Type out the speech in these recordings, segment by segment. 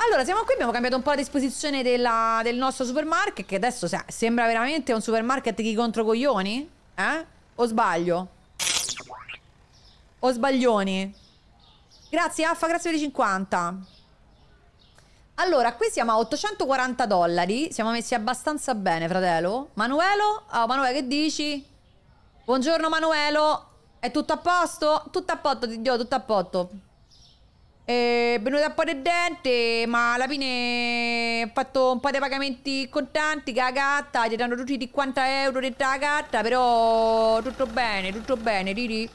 Allora, siamo qui, abbiamo cambiato un po' la disposizione della, del nostro supermarket, che adesso se, sembra veramente un supermarket di contro coglioni, eh? O sbaglio? O sbaglioni? Grazie Affa, grazie per i 50. Allora, qui siamo a 840 dollari, siamo messi abbastanza bene, fratello. Manuelo? Oh, Manuelo, che dici? Buongiorno Manuelo, è tutto a posto? Tutto a posto, ti dio, tutto a posto è eh, venuto un po' di dente, ma alla fine ho fatto un po' di pagamenti contanti che la gatta, gli danno tutti 50 euro dentro la gatta, però tutto bene, tutto bene, Riri.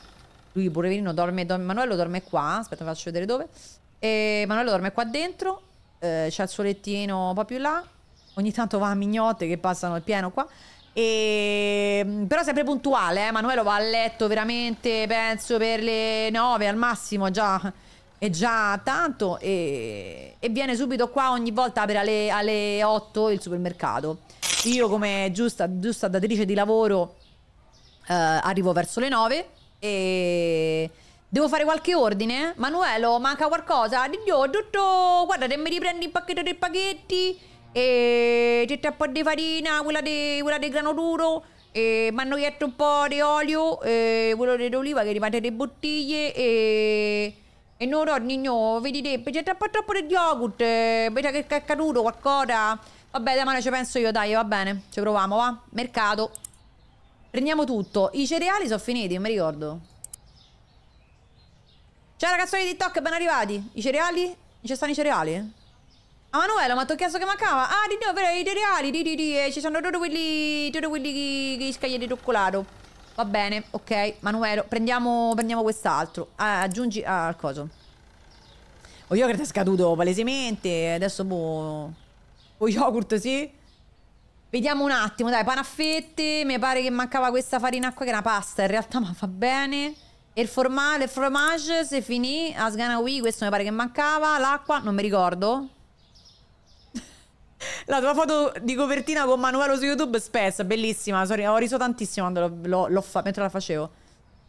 Lui poverino dorme, dorme, Manuello dorme qua, aspetta faccio vedere dove. E eh, Manuello dorme qua dentro, eh, c'ha il suo lettino un po' più là, ogni tanto va a mignotte che passano il pieno qua. E, mm, però sempre puntuale, eh? Manuelo va a letto veramente, penso per le 9 al massimo già è già tanto e, e viene subito qua ogni volta apre alle, alle 8 il supermercato. Io come giusta, giusta datrice di lavoro eh, arrivo verso le 9 e... Devo fare qualche ordine? Manuelo, manca qualcosa? Dio, tutto... Guarda, te mi riprendi il pacchetto dei pacchetti e c'è un po' di farina, quella di, quella di grano duro e mi hanno chiesto un po' di olio e quello dell'oliva che rimane delle bottiglie e e eh, no, Rodnigno, vedete, c'è troppo troppo di yogurt, vedi eh, che è caduto qualcosa. Vabbè, da mano ci penso io, dai, va bene, ci proviamo, va. Mercato. Prendiamo tutto. I cereali sono finiti, non mi ricordo. Ciao ragazzoni di TikTok, ben arrivati. I cereali? Ci stanno i cereali? Ah Manuela, ma ti ho chiesto che mancava? Ah, di no, però i cereali, di di di, eh, ci sono tutti quelli, tutti quelli che, che scaglia di cioccolato. Va bene, ok. Manuelo, prendiamo, prendiamo quest'altro. Ah, aggiungi ah, al coso. O yogurt è scaduto palesemente. Adesso boh... O yogurt, sì? Vediamo un attimo, dai, panaffette. Mi pare che mancava questa farina qua, che è una pasta in realtà, ma va bene. E il formale, il fromage, se finì. Asgana Wii, questo mi pare che mancava. L'acqua, non mi ricordo la tua foto di copertina con Manuelo su YouTube spessa, bellissima. Sorry, ho riso tantissimo l'ho, l'ho fa- mentre la facevo.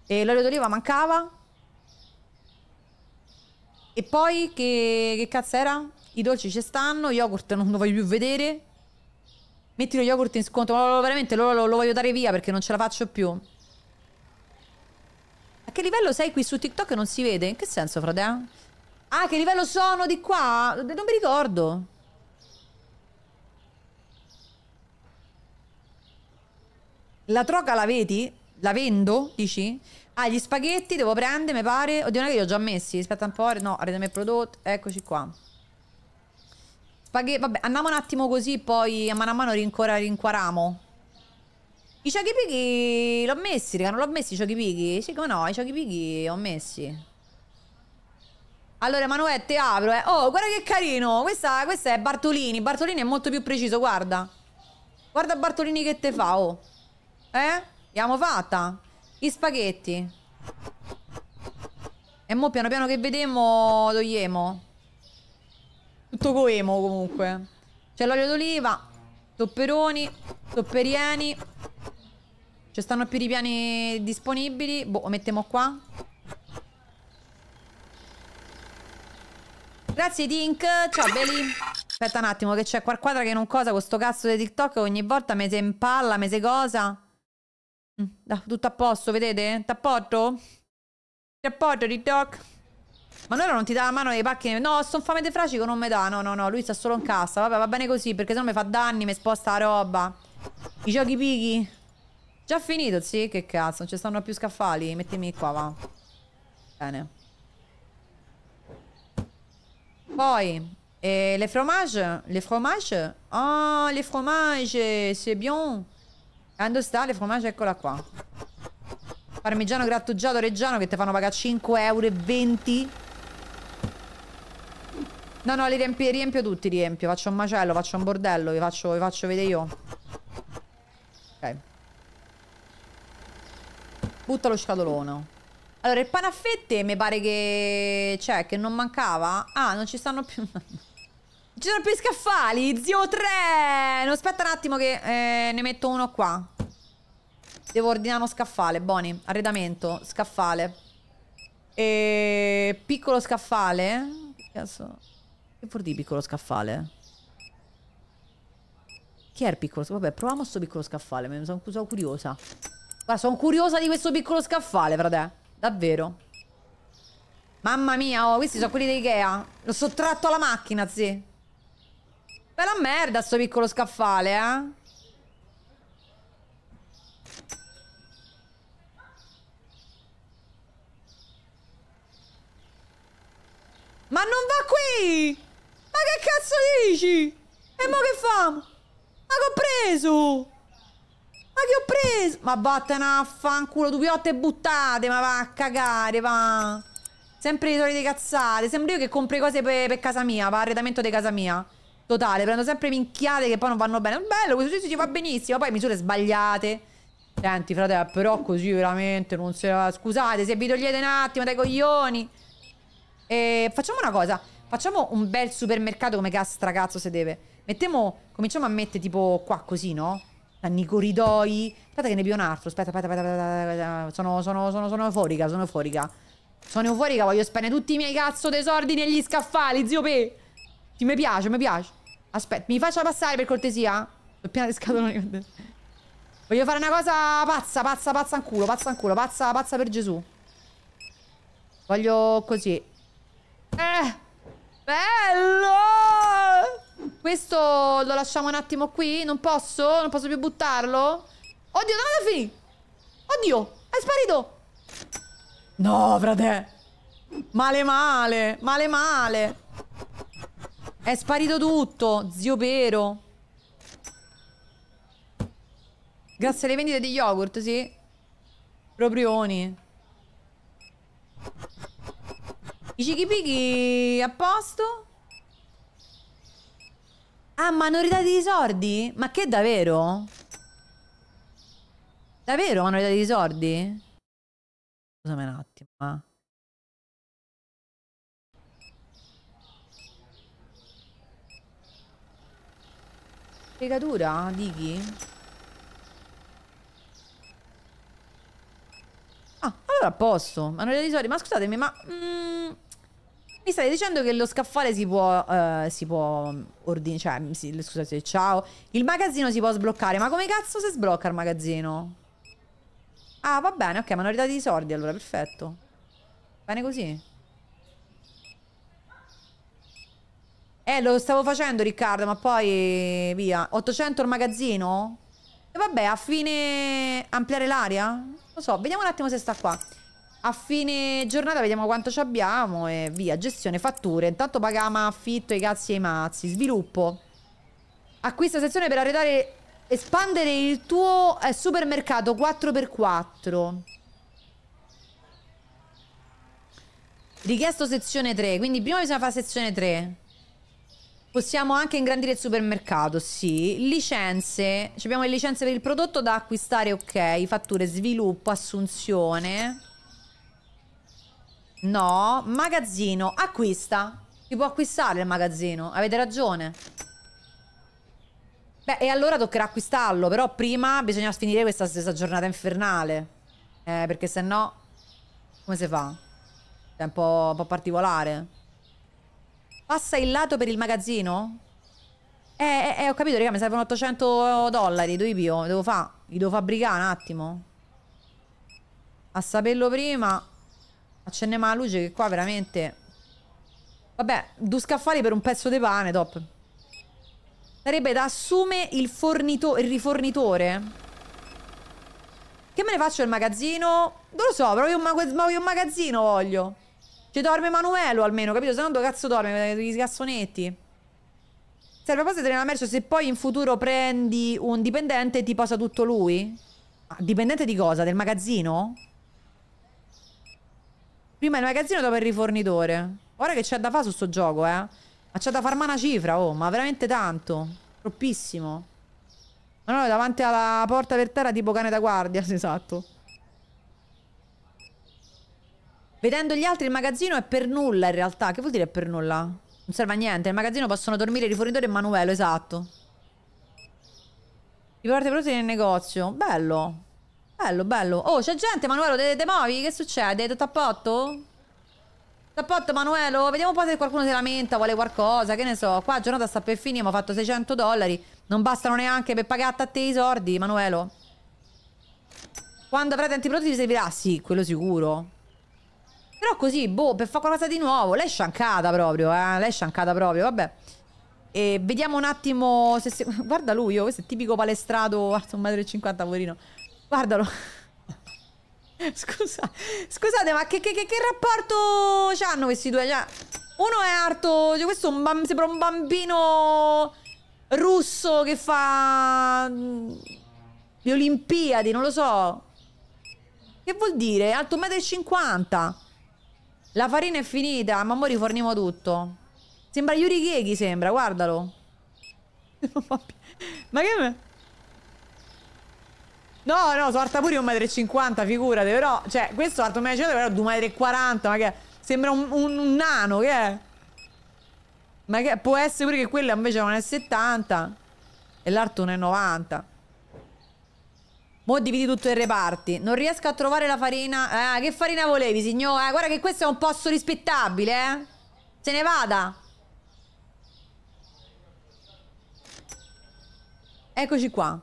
E l'olio d'oliva mancava. E poi che, che cazzo era? I dolci ci stanno, yogurt non lo voglio più vedere. Metti lo yogurt in sconto, ma veramente lo, lo, lo voglio dare via perché non ce la faccio più. A che livello sei qui su TikTok non si vede? In che senso, frate? Ah, che livello sono di qua? Non mi ricordo. La troca la vedi? La vendo? Dici? Ah, gli spaghetti devo prendere, mi pare. Oddio, non è che li ho già messi. Aspetta un po'. No, arredame il prodotto. Eccoci qua. Spaghetti. Vabbè, andiamo un attimo così, poi a mano a mano rincora, rinquariamo. I ciocchi pighi l'ho messi, raga. Non l'ho messi i ciocchi pighi? Sì, come no? I ciocchi pighi ho messi. Allora, Emanuette, apro, eh. Oh, guarda che carino. Questa, questa è Bartolini. Bartolini è molto più preciso, guarda. Guarda Bartolini che te fa, oh. Eh? Abbiamo fatta. I spaghetti. E mo piano piano che vedemo togliemo. Tutto coemo comunque. C'è l'olio d'oliva, topperoni, topperieni. Ci stanno più ripiani disponibili. Boh, mettiamo qua. Grazie Tink, ciao belli. Aspetta un attimo che c'è qualquadra che non cosa con sto cazzo di TikTok ogni volta mese in palla, mese cosa. No, mm. tutto a posto, vedete? T'appoggio? Ti TikTok? Ma allora non ti dà la mano dei pacchi? No, sono fame di fracico, non mi dà. No, no, no, lui sta solo in cassa. Vabbè, va bene così, perché se no mi fa danni, mi sposta la roba. I giochi pighi. Già finito, sì? Che cazzo, non ci stanno più scaffali. Mettimi qua, va. Bene. Poi, eh, le fromage. Le fromage? Oh, le fromage, c'est bien. E dove sta le fromage? Eccola qua. Parmigiano grattugiato reggiano che ti fanno pagare 5,20 euro. No, no, li riempio, riempio, tutti, riempio. Faccio un macello, faccio un bordello, vi faccio, vi faccio vedere io. Ok. Butta lo scatolone. Allora, il pane a fette mi pare che... Cioè, che non mancava. Ah, non ci stanno più... Ci sono più scaffali, zio 3! No, aspetta un attimo che eh, ne metto uno qua. Devo ordinare uno scaffale, Boni. Arredamento, scaffale. E... Piccolo scaffale? Che cazzo? Che vuol dire piccolo scaffale? Chi è il piccolo scaffale? Vabbè, proviamo sto piccolo scaffale, mi sono, sono curiosa. Guarda, sono curiosa di questo piccolo scaffale, frate. Davvero. Mamma mia, oh, questi sono quelli di Ikea. L'ho sottratto alla macchina, zio. Bella merda sto piccolo scaffale, eh? Ma non va qui! Ma che cazzo dici? E mo che famo? Ma che ho preso? Ma che ho preso? Ma vattene a fanculo, tu piotte buttate, ma va a cagare, va. Sempre le solite cazzate. Sembra io che compri cose per, per casa mia, per arredamento di casa mia. Totale, prendo sempre minchiate che poi non vanno bene. Bello, questo esercizio ci va benissimo. Poi misure sbagliate. Senti, fratello, però così veramente non se... Scusate, se vi togliete un attimo dai coglioni. E facciamo una cosa. Facciamo un bel supermercato come castra cazzo se deve. Mettiamo... Cominciamo a mettere tipo qua così, no? Danni corridoi. Aspetta che ne più un altro. Aspetta, aspetta, aspetta. aspetta, aspetta. Sono, sono, sono, sono euforica, sono euforica. Sono euforica, voglio spendere tutti i miei cazzo tesori negli scaffali, zio P. Sì, mi piace, mi piace. Aspetta, mi faccia passare per cortesia? Sul piena di scatoloni. Voglio fare una cosa pazza, pazza, pazza in culo, pazza in culo, pazza, pazza per Gesù. Voglio così. Eh! Bello! Questo lo lasciamo un attimo qui? Non posso? Non posso più buttarlo? Oddio, dove è finito? Oddio, è sparito! No, frate! Male male, male male! È sparito tutto, zio Pero. Grazie alle vendite di yogurt, sì. Proprioni. I cichipichi a posto? Ah, ma hanno ridato i sordi? Ma che davvero? Davvero mi hanno ridato i sordi? Scusami un attimo, eh. Fregatura, dighi? Ah, allora a posto. posso. Manuale di soldi. Ma scusatemi, ma... Mm, mi stai dicendo che lo scaffale si può... Uh, si può ordinare... Cioè, mm, si, scusate, ciao. Il magazzino si può sbloccare. Ma come cazzo si sblocca il magazzino? Ah, va bene, ok, Ma non ho manualità i soldi allora, perfetto. Bene così. Eh, lo stavo facendo Riccardo, ma poi via. 800 il magazzino? E vabbè, a fine... ampliare l'aria? Lo so, vediamo un attimo se sta qua. A fine giornata vediamo quanto ci abbiamo e via. Gestione, fatture. Intanto paghiamo affitto, i cazzi e i mazzi. Sviluppo. Acquista sezione per arredare... Espandere il tuo eh, supermercato 4x4. Richiesto sezione 3. Quindi prima bisogna fare sezione 3. Possiamo anche ingrandire il supermercato, sì. Licenze. Abbiamo le licenze per il prodotto da acquistare, ok. Fatture, sviluppo, assunzione. No. Magazzino, acquista. Si può acquistare il magazzino, avete ragione. Beh, e allora toccherà acquistarlo, però prima bisogna finire questa stessa giornata infernale. Eh, perché se no... Come si fa? È un po', un po particolare. Passa il lato per il magazzino? Eh, eh, eh ho capito, raga, mi servono 800 dollari, dove pio? Devo fa, li devo fabbricare un attimo. A saperlo prima, accendiamo la luce che qua veramente... Vabbè, due scaffali per un pezzo di pane, top. Sarebbe da assume il, fornitore, il rifornitore. Che me ne faccio il magazzino? Non lo so, proprio un, mag un magazzino voglio. Ci dorme Manuelo almeno, capito? Se no dove cazzo dorme? I cassonetti. Serve a possedere la merce se poi in futuro prendi un dipendente e ti posa tutto lui? Ah, dipendente di cosa? Del magazzino? Prima il magazzino, dopo il rifornitore. Ora che c'è da fare su sto gioco, eh. Ma c'è da far una cifra, oh, ma veramente tanto. Troppissimo. Ma no, davanti alla porta per terra tipo cane da guardia, esatto. Vedendo gli altri il magazzino è per nulla in realtà. Che vuol dire per nulla? Non serve a niente. Nel magazzino possono dormire i rifornitori e Manuelo, esatto. Riportate i prodotti nel negozio. Bello. Bello, bello. Oh, c'è gente, Manuelo, te, te muovi? Che succede? Tutto a potto? Tappotto Manuelo, vediamo un po' se qualcuno si lamenta, vuole qualcosa, che ne so. Qua la giornata sta per finire, mi ho fatto 600 dollari. Non bastano neanche per pagare a te i soldi, Manuelo. Quando avrai tanti prodotti ti servirà? Sì, quello sicuro. Però così, boh, per fare qualcosa di nuovo. Lei è sciancata proprio, eh. Lei è sciancata proprio, vabbè. E vediamo un attimo se... se... Guarda lui, oh, questo è tipico palestrato, Alto 1,50 m, poverino. Guardalo. Scusa, scusate, ma che, che, che rapporto hanno questi due? Cioè, uno è alto... cioè questo un sembra un bambino russo che fa mm, le Olimpiadi, non lo so. Che vuol dire? Alto 1,50 m. La farina è finita, ma ora riforniamo tutto. Sembra Yuri Keki, sembra, guardalo. ma che... Me... No, no, sorta pure 1,50 m, figurate, però... Cioè, questo è alto 1,50 m, però 2,40 m, ma che... Sembra un, un, un, nano, che è? Ma che... Può essere pure che quella invece è 1,70 m e l'altro 1,90 m. Mo' dividi tutto in reparti. Non riesco a trovare la farina. Eh, che farina volevi, signore? Eh, guarda che questo è un posto rispettabile, eh. Se ne vada. Eccoci qua.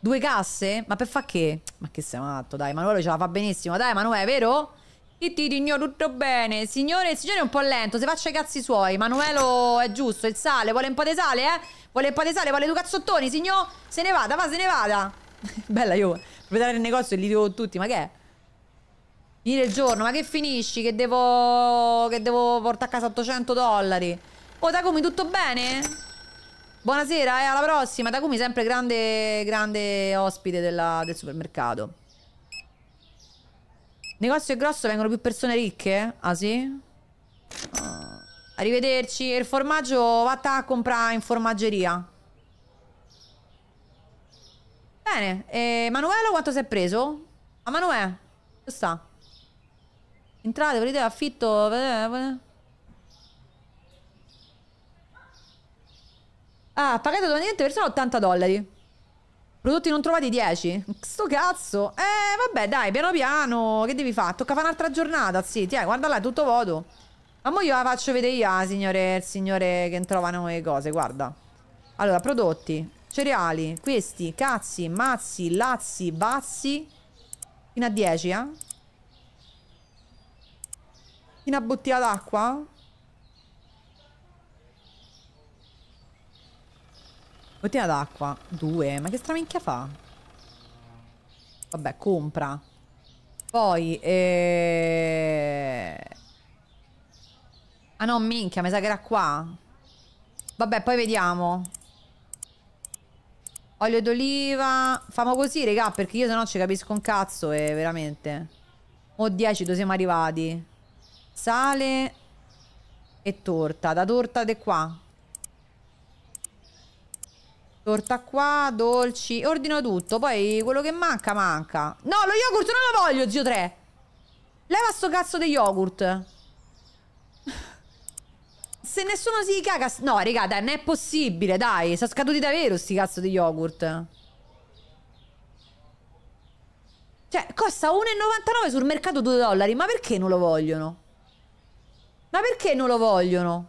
Due casse? Ma per fa che? Ma che sei matto, dai. Manuele ce la fa benissimo. Dai, Manuele, vero? Ti digno tutto bene. Signore, il signore è un po' lento, Se faccia i cazzi suoi. Manuelo è giusto, il sale, vuole un po' di sale, eh? Vuole un po' di sale, vuole due cazzottoni, signor? Se ne vada, va, se ne vada. Bella io, proprietario del negozio e li devo tutti, ma che è? Finire il giorno, ma che finisci? Che devo... che devo portare a casa 800 dollari? Oh Takumi, tutto bene? Buonasera e eh, alla prossima. Takumi sempre grande, grande ospite della, del supermercato. Negozio è grosso, vengono più persone ricche? Ah sì? Ah. arrivederci, il formaggio vatta a comprare in formaggeria. Bene, Emanuele Manuelo quanto si è preso? A Manuè, dove sta? Entrate, volete affitto? Ah, pagato da niente persona 80 dollari. Prodotti non trovati 10. Sto cazzo. Eh, vabbè, dai, piano piano. Che devi fare? Tocca fare un'altra giornata, sì. Tiè, guarda là, è tutto vuoto. Ma mo io la faccio vedere io, ah, signore, il signore che trovano le cose, guarda. Allora, prodotti. Cereali, questi, cazzi, mazzi, lazzi, bazzi. Fino a 10, eh? Fino a bottiglia d'acqua? Bottiglia d'acqua, 2. Ma che straminchia fa? Vabbè, compra. Poi, eh... Ah no, minchia, mi sa che era qua. Vabbè, poi vediamo. Olio d'oliva. Famo così, raga, perché io se no ci capisco un cazzo e eh, veramente. Mo 10 dove siamo arrivati. Sale e torta. Da torta di qua. Torta qua, dolci. Ordino tutto. Poi quello che manca, manca. No, lo yogurt non lo voglio, zio 3. Leva sto cazzo di yogurt se nessuno si caga... No, raga, dai, non è possibile, dai. Sono scaduti davvero sti cazzo di yogurt. Cioè, costa 1,99 sul mercato 2 dollari. Ma perché non lo vogliono? Ma perché non lo vogliono?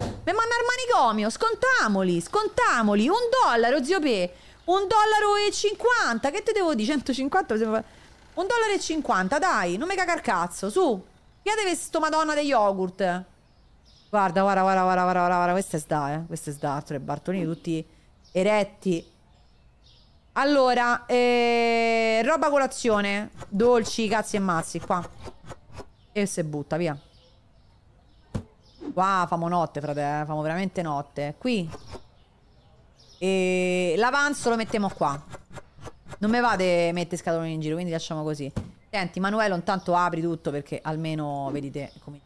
Mi manda al manicomio, scontamoli, scontamoli. Un dollaro, zio P. Un dollaro e 50. Che te devo dire? 150? Un dollaro e 50, dai. Non mi caga il cazzo, su. Chi deve sto madonna degli yogurt? Guarda, guarda, guarda, guarda, guarda, guarda, questa eh, è sda, eh. Questa è sda, altro Bartolini tutti eretti. Allora, eh, roba colazione, dolci, cazzi e mazzi, qua. E se butta, via. Qua famo notte, frate, eh. famo veramente notte. Qui. E l'avanzo lo mettiamo qua. Non mi me vate mette scatoloni in giro, quindi lasciamo così. Senti, Manuelo, intanto apri tutto perché almeno vedete come...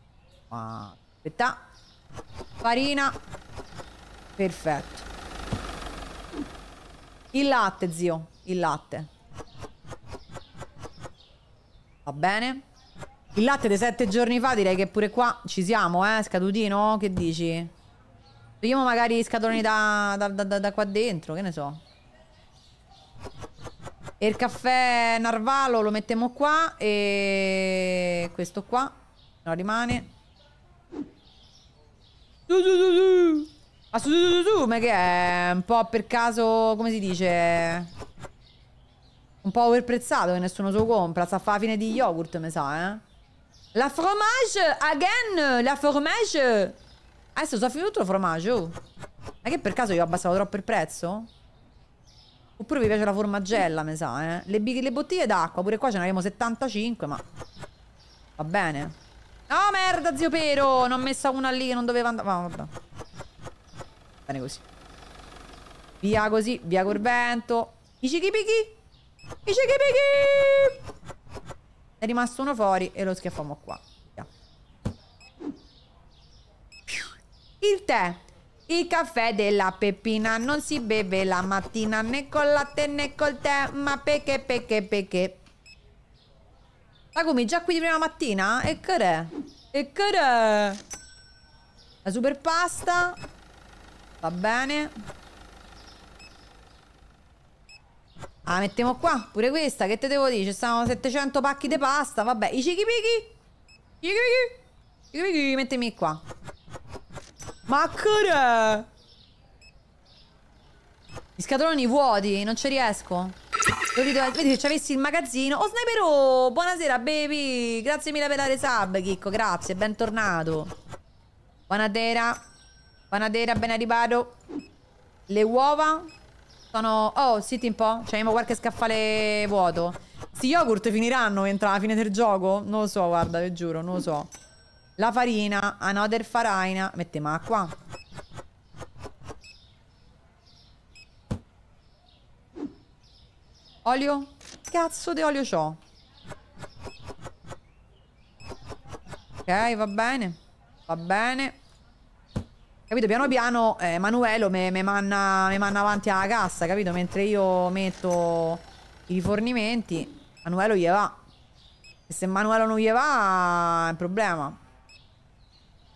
Ah, aspetta. Farina. Perfetto. Il latte, zio. Il latte. Va bene. Il latte di sette giorni fa direi che pure qua ci siamo, eh? Scadutino, che dici? Togliamo magari i scatoloni da, da, da, da qua dentro, che ne so. E il caffè narvalo lo mettiamo qua e questo qua no, rimane. Su su su su. Ma su su su su, ma che è un po' per caso, come si dice? Un po' overprezzato che nessuno lo compra, sta a fa fine di yogurt, mi sa, eh. La fromage again, la fromage. Adesso sto finito il formaggio. Oh. Ma che per caso io ho abbassato troppo il prezzo? Oppure vi piace la formagella, mi sa, eh. Le, le bottiglie d'acqua, pure qua ce ne abbiamo 75, ma... Va bene. Oh, merda, zio Pero! Non ho messa una lì che non doveva andare... Ma, vabbè. Bene così. Via così, via col vento. I cichipichi! I cichipichi! È rimasto uno fuori e lo schiaffiamo qua. Via. Il tè. Il caffè della Peppina non si beve la mattina né col latte né col tè, ma perché, perché, perché? Takumi, già qui di prima mattina? E cos'è? E cos'è? La super pasta. Va bene. Ah, mettiamo qua. Pure questa, che te devo dire? Ci stanno 700 pacchi di pasta. Vabbè, i cichi I Cichi I Cichi mettimi qua. Ma ancora! Gli scatoloni vuoti, non ci riesco. Vedi se ci avessi il magazzino. Oh, Sniper, Oh, buonasera, baby. Grazie mille per la resub, Chicco. Grazie, bentornato. Buonasera. Buonasera, ben arrivato. Le uova sono... Oh, senti un po'. C'è qualche scaffale vuoto. Sti yogurt finiranno entro la fine del gioco? Non lo so, guarda, vi giuro, non lo so. La farina, another farina, mettiamo acqua. Olio? Cazzo di olio c'ho? Ok, va bene. Va bene. Capito? Piano piano eh, Manuelo mi manna, manna, avanti alla cassa, capito? Mentre io metto i rifornimenti, Manuelo gli va. E se Manuelo non gli va, è un problema.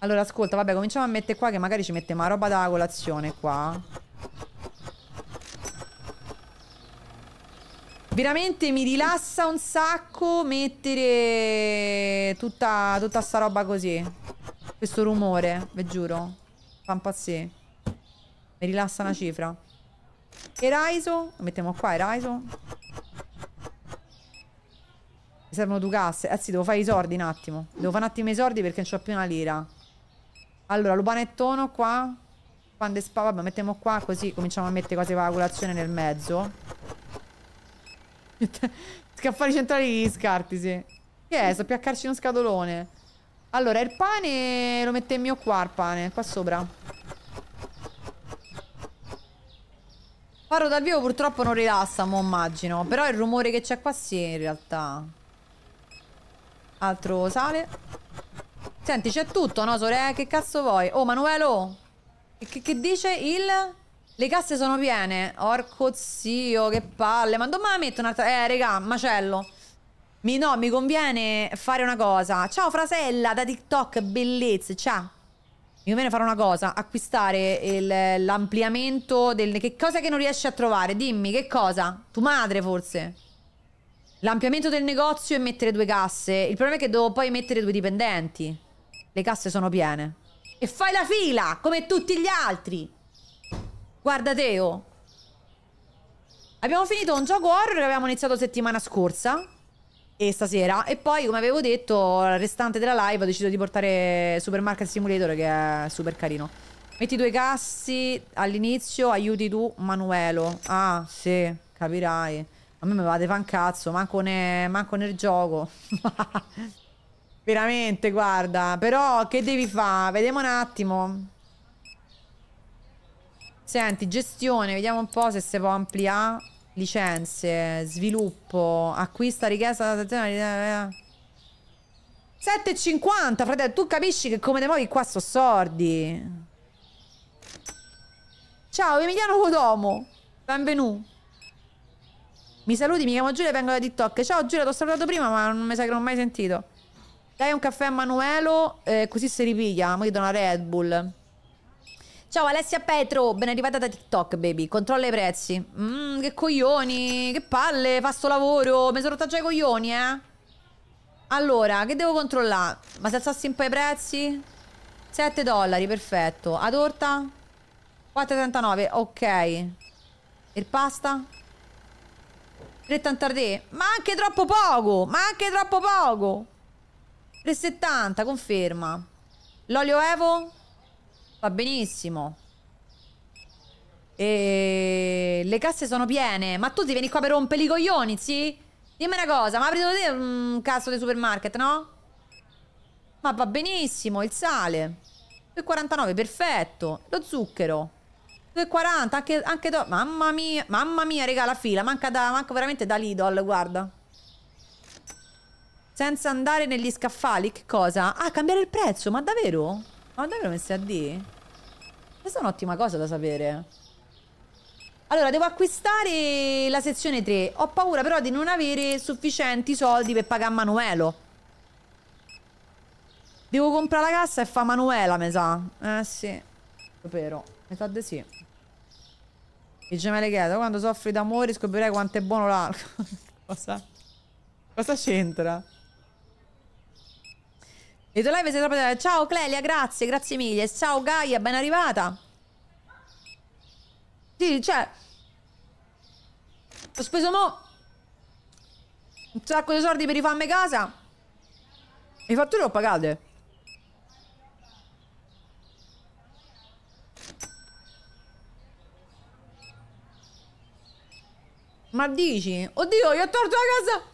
Allora, ascolta, vabbè, cominciamo a mettere qua che magari ci mette una roba da colazione qua. Veramente mi rilassa un sacco mettere tutta, tutta sta roba così. Questo rumore, vi giuro. Fa impazzire. Mi rilassa una cifra. Eraiso. Lo mettiamo qua, Eraiso. Mi servono due casse. Eh sì, devo fare i sordi un attimo. Devo fare un attimo i sordi perché non ho più una lira. Allora, l'ubanettono qua. Quando spa, vabbè, mettiamo qua così cominciamo a mettere cose per la colazione nel mezzo. Scaffali centrali scarti, sì. Che è? So piaccarci uno scatolone. Allora, il pane lo mettemmo qua, il pane. Qua sopra. Farlo dal vivo purtroppo non rilassa, mo immagino. Però il rumore che c'è qua sì, in realtà. Altro sale. Senti, c'è tutto, no, Sore? Eh, che cazzo vuoi? Oh, Manuelo! Che, che dice il... Le casse sono piene. Orco zio, che palle. Ma domani la metto un'altra... Eh, regà, macello. Mi, no, mi conviene fare una cosa. Ciao, frasella da TikTok, bellezza. Ciao. Mi conviene fare una cosa, acquistare l'ampliamento del... Che cosa che non riesci a trovare? Dimmi, che cosa? Tu madre, forse? L'ampliamento del negozio e mettere due casse. Il problema è che devo poi mettere due dipendenti. Le casse sono piene. E fai la fila, come tutti gli altri. Guarda Teo. Abbiamo finito un gioco horror che avevamo iniziato settimana scorsa. E stasera. E poi, come avevo detto, il restante della live ho deciso di portare Supermarket Simulator, che è super carino. Metti due cassi all'inizio, aiuti tu Manuelo. Ah, sì, capirai. A me mi fate fan cazzo, manco, ne, manco nel gioco. Veramente, guarda. Però che devi fare? Vediamo un attimo. Senti, gestione, vediamo un po' se si può ampliare. Licenze, sviluppo, acquista richiesta da eh, eh. 7,50, fratello, tu capisci che come ne muovi qua sono sordi. Ciao, Emiliano Codomo, benvenuto. Mi saluti, mi chiamo Giulia e vengo da TikTok. Ciao Giulia, ti ho salutato prima, ma non mi sa che non ho mai sentito. Dai un caffè a Manuelo, eh, così si ripiglia. Ma io do una Red Bull. Ciao Alessia Petro, ben arrivata da TikTok, baby. Controlla i prezzi. Mm, che coglioni, che palle, fa sto lavoro. Mi sono rotta già i coglioni, eh. Allora, che devo controllare? Ma se alzassi un po' i prezzi? 7 dollari, perfetto. A torta? 4,39, ok. Il pasta? 3,83. Ma anche troppo poco, ma anche troppo poco. 3,70 conferma. L'olio Evo va benissimo. E le casse sono piene. Ma tu ti vieni qua per rompere i coglioni, sì? Dimmi una cosa, ma apri un cazzo di supermarket, no? Ma va benissimo, il sale. 2,49, perfetto. Lo zucchero. 2,40, anche, anche do... Mamma mia, mamma mia, regà, la fila. Manca, da, manca veramente da Lidl, guarda. Senza andare negli scaffali, che cosa? Ah, cambiare il prezzo, ma davvero? Ma davvero messi a D? Questa è un'ottima cosa da sapere. Allora, devo acquistare la sezione 3. Ho paura però di non avere sufficienti soldi per pagare Manuelo. Devo comprare la cassa e fa Manuela, mi sa. Eh sì. Vero. Mi sa di sì. I gemelli chiedo, quando soffri d'amore scoprirai quanto è buono l'alcol. cosa? Cosa c'entra? Le tue live sei troppo... Ciao Clelia, grazie, grazie mille. Ciao Gaia, ben arrivata. Sì, cioè... Ho speso mo... Un sacco di soldi per rifarmi casa. Le fatture ho pagate. Ma dici? Oddio, gli ho torto la casa!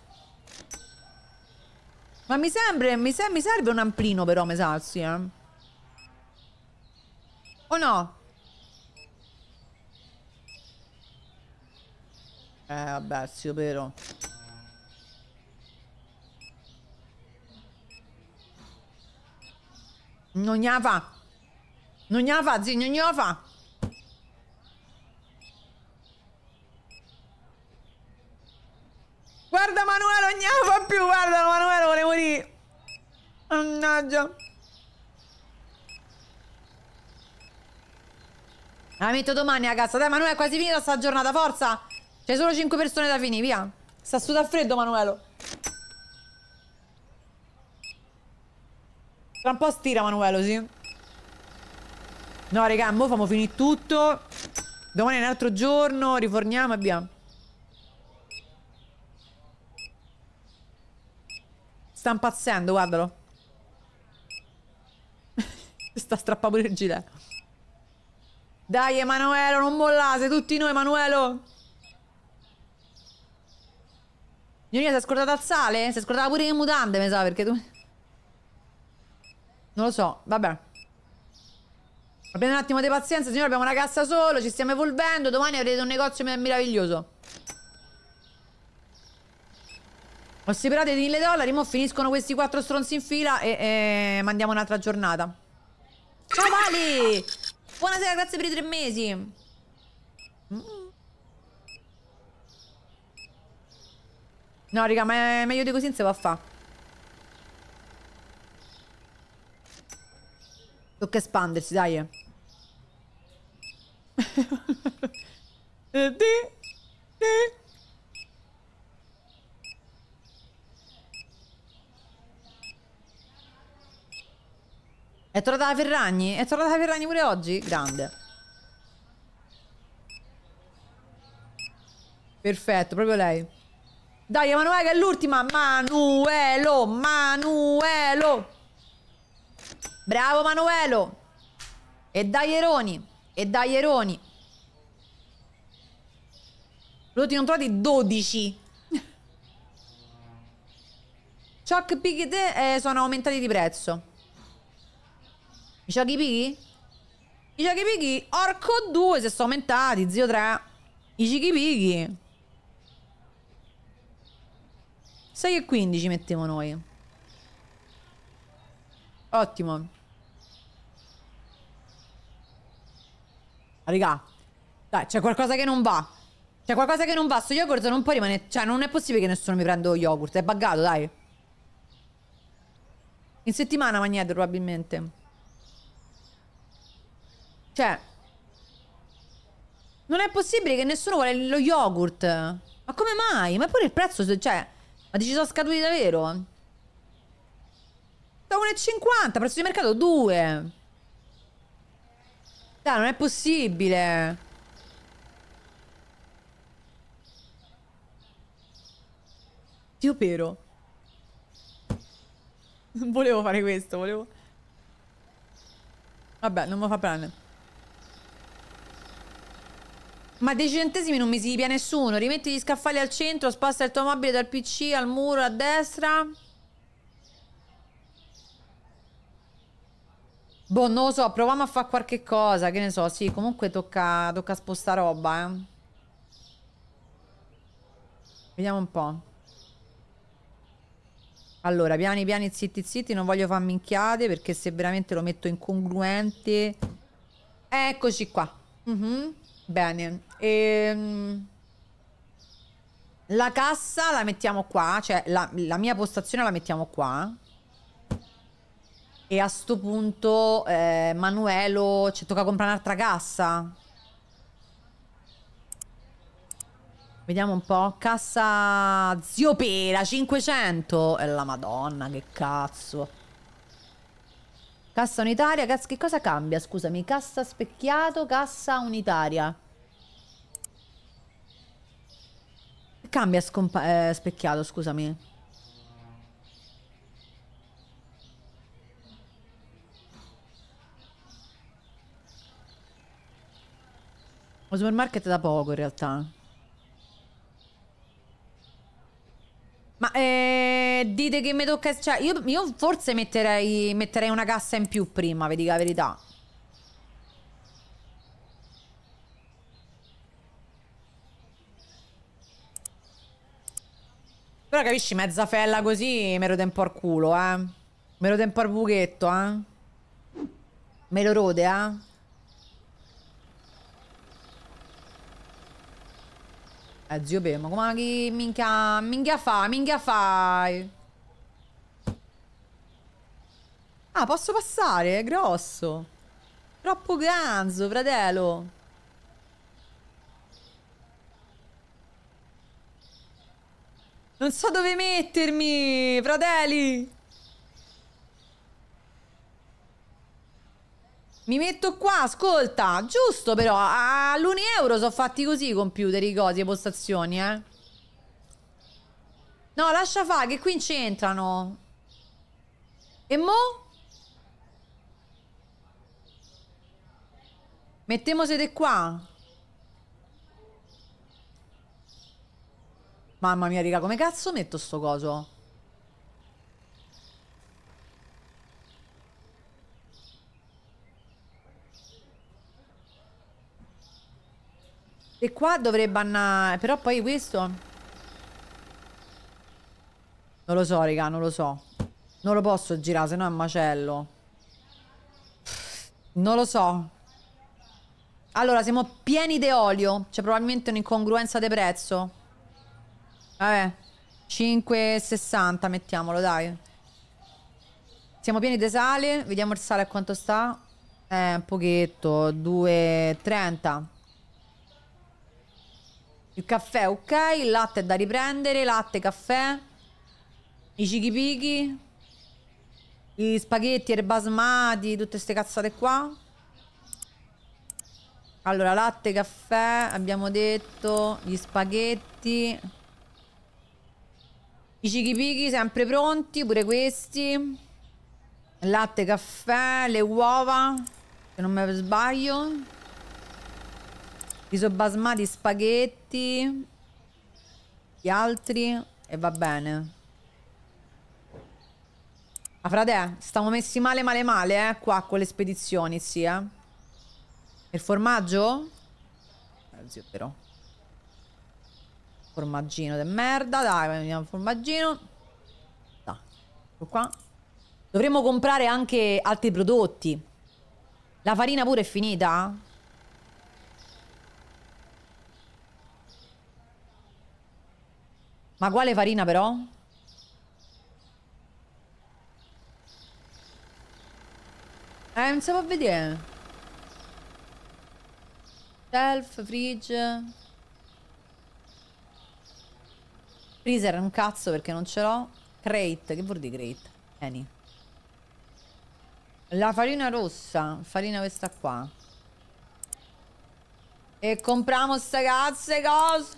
Ma mi, sembra, mi, se mi serve un amplino però, mi sa, eh? O no? Eh, vabbè, zio, però... Non ne fa. Non ne fa, zio, non ne fa. mannaggia. La metto domani, ragazza. Dai, Manuel, è quasi finita sta giornata, forza. C'è solo 5 persone da finire, via. Sta sudando a freddo, Manuelo. Tra un po' stira, Manuelo, sì. No, raga, mo famo finire tutto. Domani è un altro giorno, riforniamo e via. Sta impazzendo, guardalo. Sta strappando il gilet. Dai Emanuele, non mollate, tutti noi Emanuele. Ionina si è scordata al sale? Si è scordata pure le mutande, mi sa, perché tu... Non lo so, vabbè. Abbiamo un attimo di pazienza, signore, abbiamo una cassa solo, ci stiamo evolvendo, domani avrete un negozio meraviglioso. Ho separato i 1000 dollari, mo finiscono questi quattro stronzi in fila e, e mandiamo un'altra giornata. Ciao Vale! Buonasera, grazie per i tre mesi. Mm. No, raga, ma è meglio di così non si va a fa. Tocca espandersi, dai. Eh. È tornata la Ferragni? È tornata la Ferragni pure oggi? Grande. Perfetto, proprio lei. Dai, Emanuele che è l'ultima. Manuelo, Manuelo. Bravo Manuelo. E dai Eroni. E dai Eroni. Prodotti non trovati 12. Chuck Piglet eh, sono aumentati di prezzo. I giochi pighi? I giochi pighi? Orco 2 se sono aumentati, zio 3. I giochi pighi. 6 e 15 mettiamo noi. Ottimo. Raga. Dai, c'è qualcosa che non va. C'è qualcosa che non va. Sto yogurt non può rimanere... Cioè, non è possibile che nessuno mi prenda lo yogurt. È buggato, dai. In settimana magneto, probabilmente. Cioè... Non è possibile che nessuno vuole lo yogurt. Ma come mai? Ma pure il prezzo, cioè... Ma ci sono scaduti davvero? Da 1,50, prezzo di mercato 2. Dai, non è possibile. Ti Non Volevo fare questo, volevo... Vabbè, non mi fa prendere. Ma dei centesimi non mi si pia nessuno. Rimetti gli scaffali al centro, sposta il tuo mobile dal PC al muro a destra. Boh, non lo so, proviamo a fare qualche cosa, che ne so, sì, comunque tocca, tocca spostare roba, eh. Vediamo un po'. Allora, piani piani, zitti zitti, non voglio far minchiate perché se veramente lo metto incongruente... Eccoci qua. Mm -hmm. Bene. Ehm... La cassa la mettiamo qua, cioè la, la, mia postazione la mettiamo qua. E a sto punto eh, Manuelo ci tocca comprare un'altra cassa. Vediamo un po'. Cassa Zio Pera 500. E eh, la madonna, che cazzo. Cassa unitaria, cazzo, che cosa cambia? Scusami, cassa specchiato, cassa unitaria. Cambia eh, specchiato, scusami. Lo supermarket da poco in realtà. Ma eh, dite che mi tocca... Cioè, io, io forse metterei, metterei una cassa in più prima, vedi la verità. Però capisci, mezza fella così me lo tempo al culo, eh. Me lo tempo al buchetto, eh. Me lo rode, eh. Eh, zio Pemo, ma chi minchia... Minchia fa, minchia fai. Ah, posso passare? È grosso. Troppo ganzo, fratello. Non so dove mettermi, fratelli! Mi metto qua, ascolta! Giusto però, all'uni euro sono fatti così i computer, i cosi, le postazioni, eh? No, lascia fare, che qui c'entrano. E mo'? Mettiamo sede qua. Mamma mia, raga, come cazzo metto sto coso? E qua dovrebbe andare... Però poi questo... Non lo so, raga, non lo so. Non lo posso girare, se no è un macello. Non lo so. Allora, siamo pieni di olio. C'è cioè probabilmente un'incongruenza di prezzo. Vabbè, 5,60 mettiamolo, dai. Siamo pieni di sale, vediamo il sale a quanto sta. Eh, un pochetto, 2,30. Il caffè, ok, il latte è da riprendere, latte, caffè. I cichipichi. Gli spaghetti, erbasmati, tutte queste cazzate qua. Allora, latte, caffè, abbiamo detto, gli spaghetti... I cichipichi sempre pronti, pure questi. Latte, caffè, le uova, se non mi sbaglio. Riso basmati, spaghetti. Gli altri. E va bene. Ah, frate, stiamo messi male male male, eh, qua, con le spedizioni, sì, eh. Il formaggio? Eh, però. Formaggino di merda, dai, prendiamo formaggino. da ecco qua. Dovremmo comprare anche altri prodotti. La farina pure è finita? Ma quale farina però? Eh, non si può vedere. self fridge... Freezer è un cazzo perché non ce l'ho. Crate, che vuol dire crate? Vieni. La farina rossa, farina questa qua. E compriamo sta cazze cose.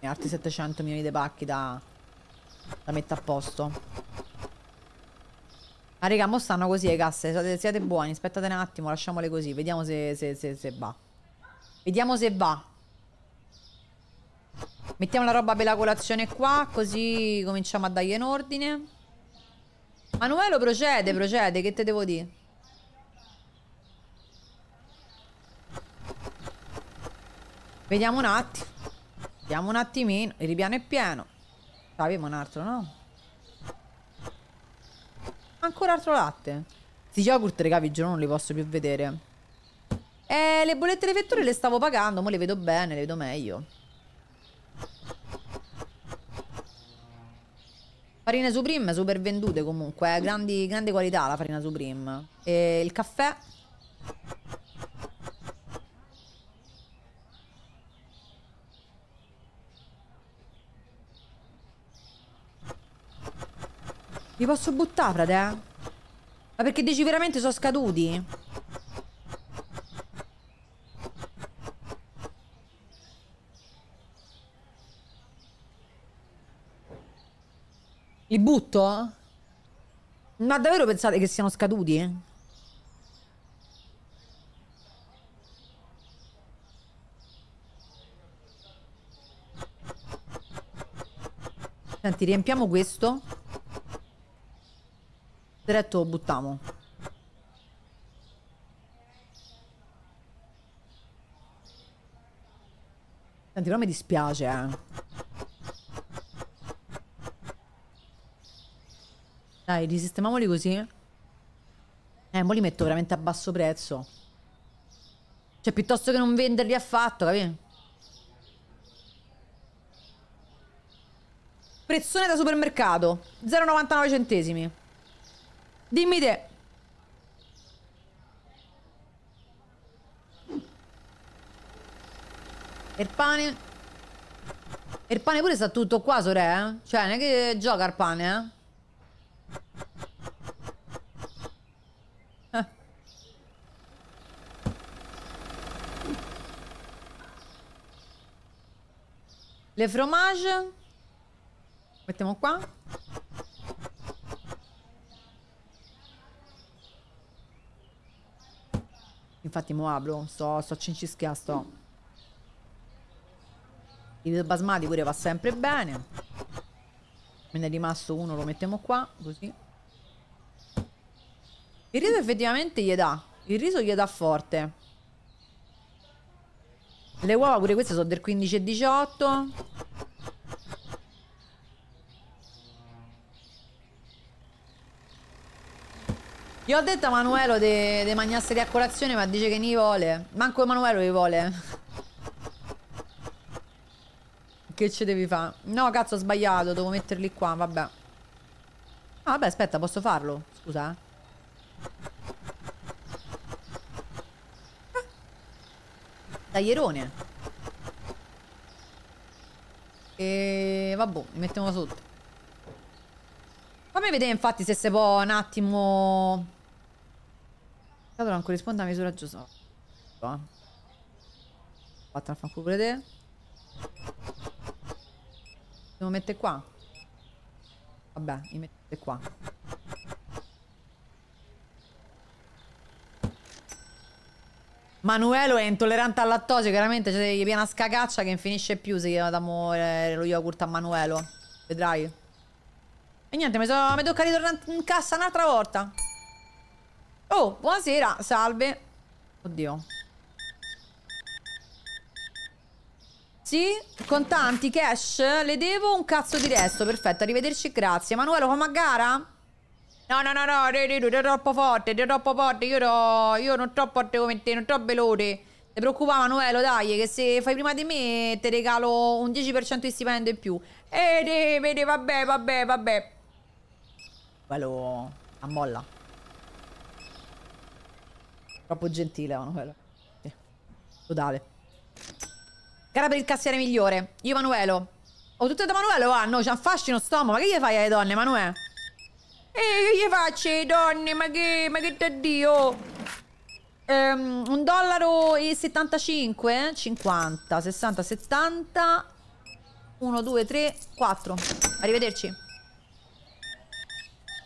E altri 700 milioni di pacchi da, da mettere a posto. Ah, raga, mo stanno così le casse. Siate, siate buoni, aspettate un attimo, lasciamole così. Vediamo se, se, se, se va. Vediamo se va. Mettiamo la roba per la colazione qua, così cominciamo a dargli in ordine. Manuelo procede, procede, che te devo dire? Vediamo un attimo. Vediamo un attimino. Il ripiano è pieno. Abbiamo un altro, no? Ancora altro latte. Sti yogurt, raga, vi giuro, non li posso più vedere. Eh, le bollette delle vetture le stavo pagando, ma le vedo bene, le vedo meglio. Farine Supreme super vendute comunque, eh. Grandi, grande qualità la farina Supreme. E il caffè. Li posso buttare, frate? Ma perché dici veramente sono scaduti? Li butto? Ma davvero pensate che siano scaduti? Senti, riempiamo questo. Diretto lo buttiamo. Senti, però mi dispiace, eh. Dai, risistemiamoli così. Eh, mo li metto veramente a basso prezzo. Cioè, piuttosto che non venderli affatto, capi? Prezzone da supermercato. 0,99 centesimi. Dimmi te. E il pane? E il pane pure sta tutto qua, sore, Eh? Cioè, non è che gioca il pane, eh? Le fromage. Mettiamo qua. Infatti mo apro, sto, sto cincischiando, sto. Il basmati pure va sempre bene. Me ne è rimasto uno, lo mettiamo qua, così. Il riso effettivamente gli dà. Il riso gli dà forte. Le uova pure queste sono del 15 e 18. Io ho detto a Manuelo di de... mangiasseri a colazione, ma dice che ne vuole. Manco Emanuele li vuole. Che ci devi fare? No, cazzo, ho sbagliato. Devo metterli qua, vabbè. Ah, vabbè, aspetta, posso farlo? Scusa, eh. taglierone. E vabbè, li mettiamo sotto. Fammi vedere infatti se si può un attimo... Allora non corrisponde a misura giusta. Fatta a fanculo vedere. Devo mettere qua. Vabbè, li mettete qua. Manuelo è intollerante al lattosio, chiaramente cioè, gli viene una scagaccia che non finisce più se gli diamo eh, lo yogurt a Manuelo. Vedrai. E niente, mi, so, mi tocca ritornare in cassa un'altra volta. Oh, buonasera, salve. Oddio. Sì, contanti, cash, le devo un cazzo di resto, perfetto, arrivederci, grazie. Manuelo, come a gara? No, no, no, no, Redu, troppo forte, sei troppo forte, io, no, io non troppo forte come te, non troppo veloce. Ti preoccupava, Manuelo, dai, che se fai prima di me ti regalo un 10% di stipendio in più. Ehi, eh, vedi, vabbè, vabbè, vabbè. Quello ammolla. Troppo gentile Manuelo. Sì. Totale. Gara per il cassiere migliore. Io Manuelo. Ho oh, tutto da Manuelo? Ah, no, c'è un fascino stomaco. Ma che gli fai alle donne, Manuele? E che gli faccio, donne? Ma che, ma che t'addio? Um, ehm, un dollaro e 75? 50, 60, 70. 1, 2, 3, 4. Arrivederci.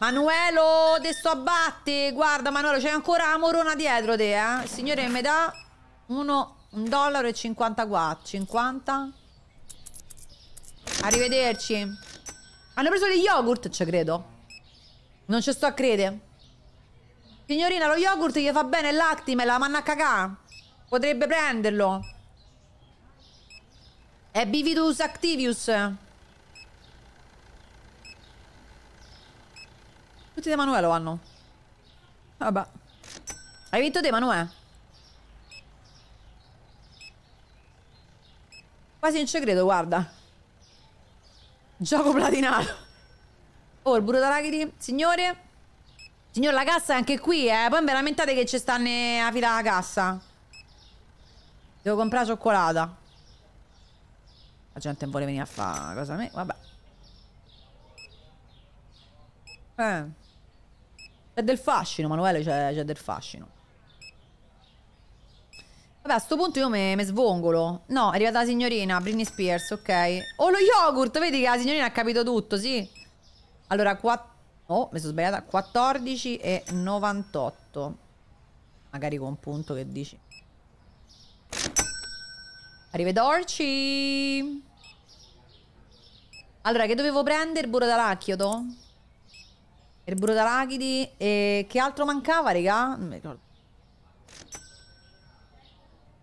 Manuelo, te sto a batte. Guarda, Manuelo, c'è ancora la morona dietro te, eh. Il signore mi dà 1 dollaro e 54. 50. Arrivederci. Hanno preso gli yogurt, ci credo. Non ci sto a credere. Signorina, lo yogurt gli fa bene l'actime, la manna cacà. Potrebbe prenderlo. È Bividus Activius. Tutti di Emanuele lo hanno. Vabbè. Hai vinto te, Manuè? Quasi non ci credo, guarda. Gioco platinato. Oh, il burro da laghiri. Signore. Signore, la cassa è anche qui, eh. Poi mi lamentate che ci stanno a fila la cassa. Devo comprare cioccolata. La gente non vuole venire a fare cosa a me. Vabbè. Eh. C'è del fascino, Manuele, c'è del fascino. Vabbè, a sto punto io mi svongolo. No, è arrivata la signorina, Britney Spears, ok. Oh, lo yogurt, vedi che la signorina ha capito tutto, sì. Allora, qua... Oh, mi sono sbagliata. 14 e 98. Magari con un punto che dici. Arrivederci! Allora, che dovevo prendere? Il burro d'arachiodo? Il burro d'arachidi e... Che altro mancava, raga? Non mi ricordo.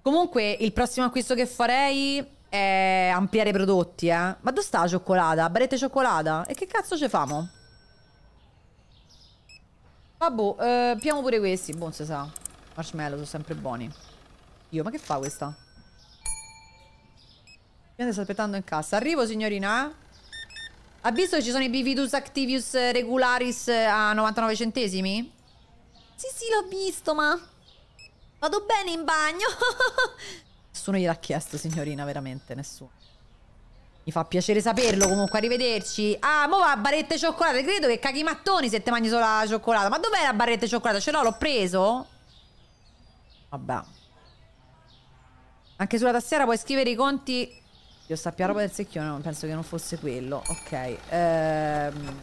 Comunque, il prossimo acquisto che farei eh, ampliare i prodotti, eh. Ma dove sta la cioccolata? Barrette cioccolata? E che cazzo ci famo? Vabbè, ah, eh, piamo pure questi. Buon si sa. Marshmallow sono sempre buoni. Io, ma che fa questa? Gente sta aspettando in cassa. Arrivo, signorina, eh? Ha visto che ci sono i Bividus Activius Regularis a 99 centesimi? Sì, sì, l'ho visto, ma... Vado bene in bagno. Nessuno gliel'ha chiesto, signorina, veramente, nessuno. Mi fa piacere saperlo, comunque, arrivederci. Ah, mo va, barrette cioccolate. Credo che caghi mattoni se te mangi solo la cioccolata. Ma dov'è la barrette cioccolata? Ce l'ho, l'ho preso? Vabbè. Anche sulla tastiera puoi scrivere i conti... Io sappia roba del secchione, ma penso che non fosse quello. Ok. Ehm...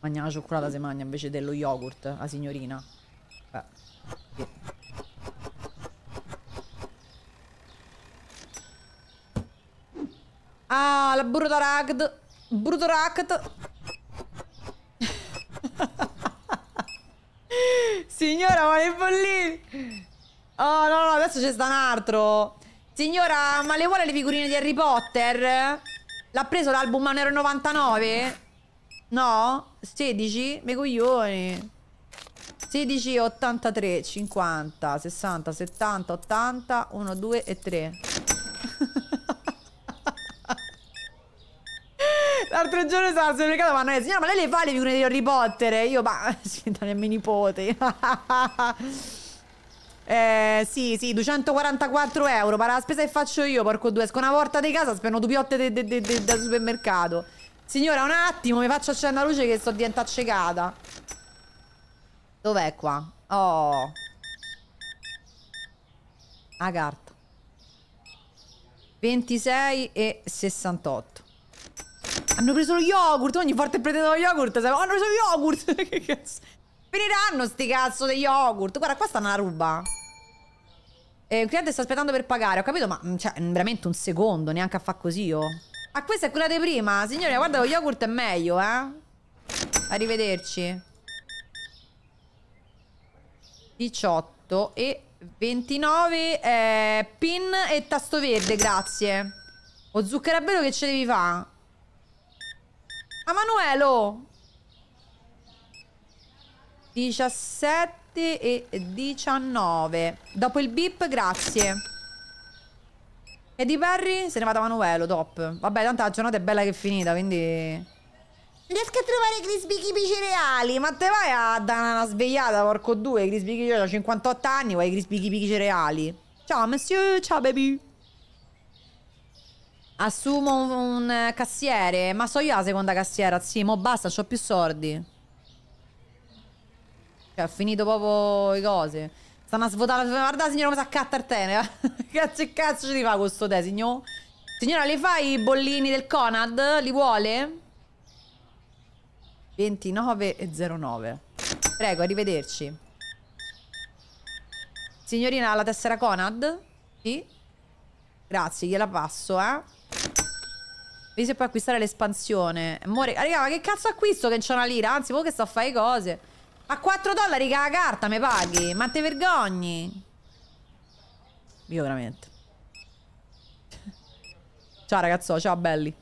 Magna la cioccolata se magna invece dello yogurt, la signorina. Ah, la Brutoragd. Brutoragd. Signora, ma le bollini. Oh, no, no, adesso c'è sta un altro. Signora, ma le vuole le figurine di Harry Potter? L'ha preso l'album ma Nero 99? No? 16? Me coglioni. 16, 83, 50, 60, 70, 80, 1, 2 e 3. L'altro giorno stavo al supermercato ma noi signora ma lei le fa le figure di Harry Potter? Io ma senta i miei nipoti. eh sì sì 244 euro ma la spesa che faccio io porco due esco una volta di casa spendo due piotte dal supermercato. Signora un attimo mi faccio accendere la luce che sto diventata accecata. Dov'è qua? Oh. A carta. 26 e 68. Hanno preso lo yogurt. Ogni volta prendendo lo yogurt, hanno preso lo yogurt. che cazzo? Finiranno sti cazzo di yogurt. Guarda, qua sta una ruba. Eh, il cliente sta aspettando per pagare, ho capito, ma mm, cioè, mm, veramente un secondo, neanche a fa così io. Oh. Ah, questa è quella di prima. Signore, guarda, lo yogurt è meglio, eh. Arrivederci. 18 e 29 eh, pin e tasto verde, grazie. O zucchero a velo che ce devi fare? A Manuelo! 17 e 19. Dopo il beep, grazie. E di Perry se ne va da Manuelo, top. Vabbè, tanto la giornata è bella che è finita, quindi... Riesco a trovare crispy kipi cereali, ma te vai a dare una svegliata, porco due, crispy kipi cereali, ho 58 anni, vuoi crispy kipi cereali? Ciao monsieur, ciao baby. Assumo un, un eh, cassiere, ma so io la seconda cassiera, sì, mo basta, ho più sordi. Cioè, ho finito proprio le cose. Stanno a svuotare, guarda signora come si accatta il tene, eh. cazzo e cazzo ci fa questo te, signor? Signora, le fai i bollini del Conad? Li vuole? 29,09. Prego, arrivederci. Signorina, ha la tessera Conad? Sì? Grazie, gliela passo, eh. Vedi se puoi acquistare l'espansione. Amore, raga, ma che cazzo acquisto che c'è una lira? Anzi, voi che sto a fare cose. A 4 dollari che la carta mi paghi. Ma te vergogni. Io veramente. Ciao ragazzo, ciao belli.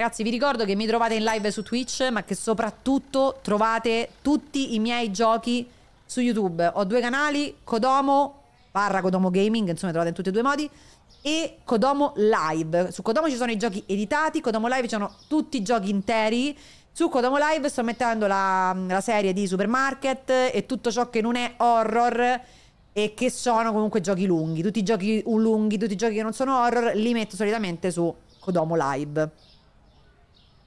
Ragazzi, vi ricordo che mi trovate in live su Twitch, ma che soprattutto trovate tutti i miei giochi su YouTube. Ho due canali, Kodomo, barra Codomo Gaming, insomma trovate in tutti e due i modi, e Kodomo Live. Su Kodomo ci sono i giochi editati, Kodomo Live ci sono tutti i giochi interi. Su Kodomo Live sto mettendo la, la serie di Supermarket e tutto ciò che non è horror e che sono comunque giochi lunghi. Tutti i giochi lunghi, tutti i giochi che non sono horror, li metto solitamente su Kodomo Live.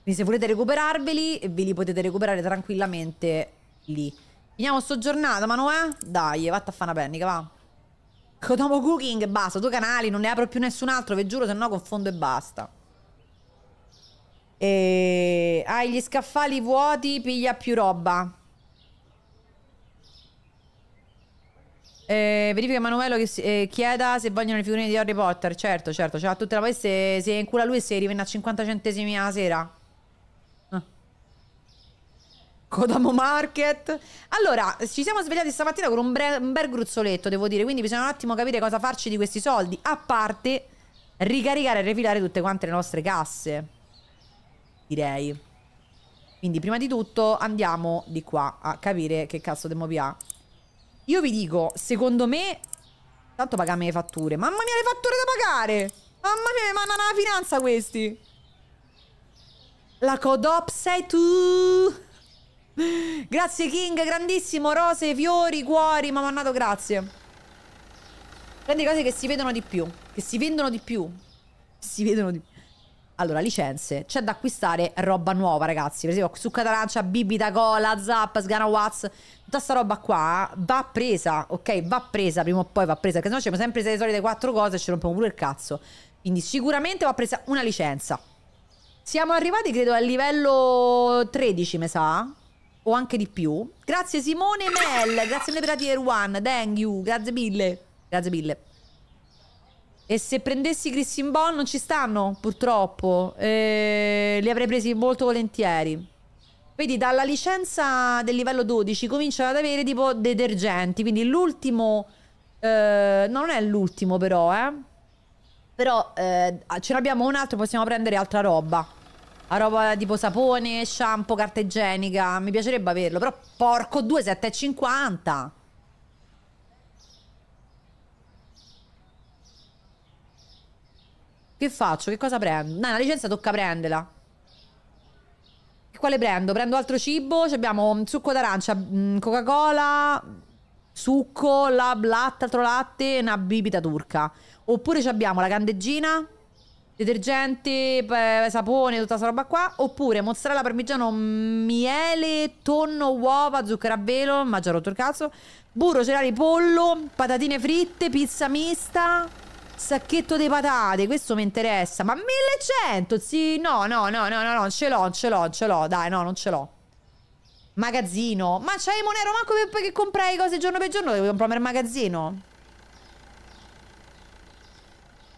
Quindi se volete recuperarveli, ve li potete recuperare tranquillamente lì. Finiamo sto giornata, Manuè? Eh? Dai, vatta a fare una pennica, va. Kotomo Cooking, basta, due canali, non ne apro più nessun altro, vi giuro, se no confondo e basta. E... Hai gli scaffali vuoti, piglia più roba. Eh, verifica Emanuele che si, eh, chieda se vogliono le figurine di Harry Potter. Certo, certo, c'ha tutta la poi se, se incula lui e se rivende a 50 centesimi alla sera. Codamo Market. Allora, ci siamo svegliati stamattina con un, bre- un bel gruzzoletto, devo dire, quindi bisogna un attimo capire cosa farci di questi soldi, a parte ricaricare e refilare tutte quante le nostre casse. Direi. Quindi prima di tutto andiamo di qua a capire che cazzo demo pià. Io vi dico, secondo me... Tanto pagami le fatture. Mamma mia le fatture da pagare! Mamma mia mi mandano la finanza questi! La Codop sei tu! Grazie King, grandissimo, rose, fiori, cuori, ma mannato grazie. Prendi cose che si vedono di più, che si vendono di più. Si vedono di più. Allora, licenze. C'è da acquistare roba nuova, ragazzi. Per esempio, succa d'arancia, bibita, cola, zap, sgana watts. Tutta sta roba qua va presa, ok? Va presa, prima o poi va presa. Perché se no c'è sempre le solite quattro cose e ci rompiamo pure il cazzo. Quindi sicuramente va presa una licenza. Siamo arrivati, credo, al livello 13, mi sa o anche di più. Grazie Simone Mel, grazie mille per la tier 1, thank you, grazie mille, grazie mille. E se prendessi Christian Ball non ci stanno, purtroppo, eh, li avrei presi molto volentieri. Vedi, dalla licenza del livello 12 cominciano ad avere tipo detergenti, quindi l'ultimo... Eh, non è l'ultimo però, eh. Però eh, ce n'abbiamo un altro, possiamo prendere altra roba a roba tipo sapone, shampoo, carta igienica. Mi piacerebbe averlo, però porco 2,750. Che faccio? Che cosa prendo? Dai, la licenza tocca prenderla. Quale prendo? Prendo altro cibo. C abbiamo mm, succo d'arancia, mm, Coca-Cola, succo, lab, latte, altro latte, una bibita turca. Oppure abbiamo la candeggina detergenti, sapone, tutta questa roba qua, oppure mozzarella, parmigiano, miele, tonno, uova, zucchero a velo, ma già rotto il cazzo, burro, cereali, pollo, patatine fritte, pizza mista, sacchetto di patate, questo mi interessa, ma 1100, sì, no, no, no, no, no, no, ce l'ho, ce l'ho, ce l'ho, dai, no, non ce l'ho. Magazzino, ma c'hai Monero, Ma per, che comprai cose giorno per giorno, devo comprare il magazzino.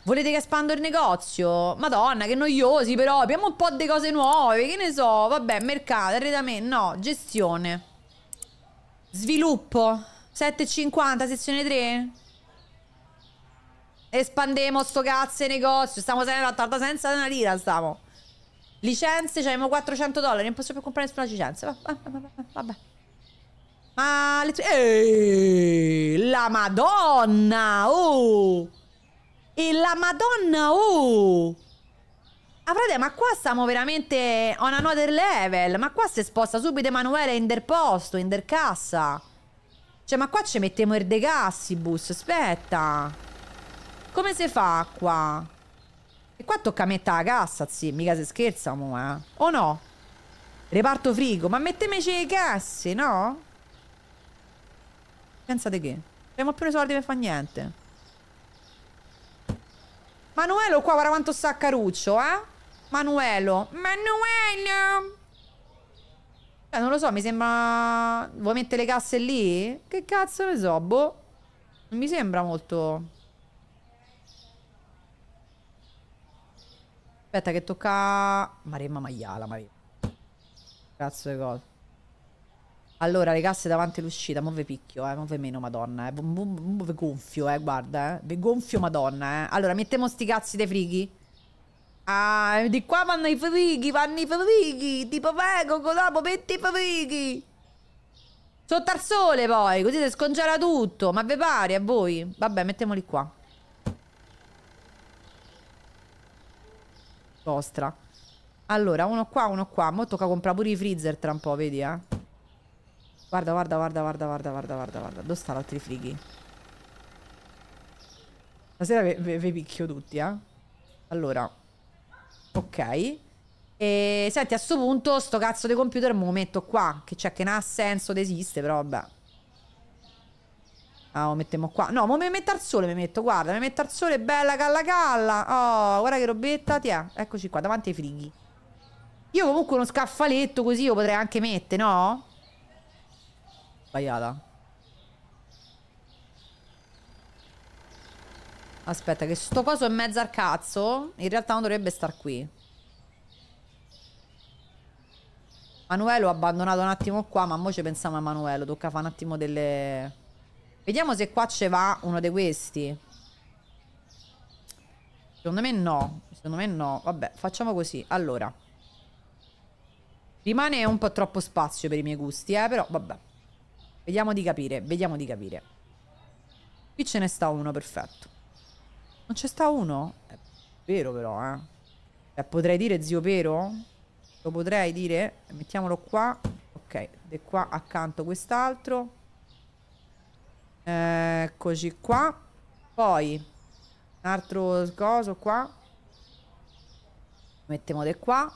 Volete che espando il negozio? Madonna, che noiosi però. Abbiamo un po' di cose nuove. Che ne so? Vabbè, mercato, arredamento. No, gestione. Sviluppo. 7,50, sezione 3. Espandemo sto cazzo negozio. Stiamo sempre senza una lira, stiamo. Licenze, cioè abbiamo 400 dollari. Non posso più comprare nessuna licenza. Vabbè, vabbè, vabbè. Ma le Ehi, la madonna! Oh! E la madonna, oh! Ah, frate, ma qua stiamo veramente on another level. Ma qua si sposta subito Emanuele in der posto, in der cassa. Cioè, ma qua ci mettiamo il decassibus, aspetta. Come si fa qua? E qua tocca mettere la cassa, sì, mica si scherza, mo, eh. O no? Reparto frigo, ma mettemeci i cassi, no? Pensate che? Non abbiamo più i soldi per fare niente. Manuelo qua, guarda quanto sta caruccio, eh? Manuelo. Manuelo! Eh, non lo so, mi sembra... Vuoi mettere le casse lì? Che cazzo ne so, boh. Non mi sembra molto... Aspetta che tocca... Maremma maiala, Maremma. Cazzo di cose. Allora, le casse davanti all'uscita, mo' ve picchio, eh, mo' ve meno, madonna, eh, mo' ve gonfio, eh, guarda, eh, ve gonfio, madonna, eh. Allora, mettiamo sti cazzi dei frighi. Ah, di qua vanno i frighi, vanno i frighi, tipo prego, Colombo, metti i frighi. Sotto al sole poi, così si scongela tutto, ma ve pari, a voi? Vabbè, mettiamoli qua. Vostra. Allora, uno qua, uno qua, mo tocca comprare pure i freezer tra un po', vedi, eh. Guarda, guarda, guarda, guarda, guarda, guarda, guarda, guarda. Dove sta l'altri frighi? Stasera ve, picchio tutti, eh. Allora. Ok. E senti, a sto punto sto cazzo di computer me lo metto qua. Che c'è cioè, che non ha senso, esiste, però vabbè. Ah, lo mettiamo qua. No, ma me metto al sole, mi metto, guarda, mi me metto al sole, bella calla calla. Oh, guarda che robetta, ti è. Eccoci qua, davanti ai frighi. Io comunque uno scaffaletto così lo potrei anche mettere, no? sbagliata. Aspetta, che sto coso è mezzo al cazzo. In realtà non dovrebbe star qui. Manuelo ho abbandonato un attimo qua, ma mo ci pensiamo a Manuelo. Tocca fare un attimo delle... Vediamo se qua ce va uno di questi. Secondo me no. Secondo me no. Vabbè, facciamo così. Allora. Rimane un po' troppo spazio per i miei gusti, eh, però vabbè. Vediamo di capire, vediamo di capire. Qui ce ne sta uno, perfetto. Non ce sta uno? È vero però, eh. Cioè, potrei dire zio vero? Lo potrei dire? Mettiamolo qua. Ok, e qua accanto quest'altro. Eccoci qua. Poi, un altro coso qua. Mettiamo di qua.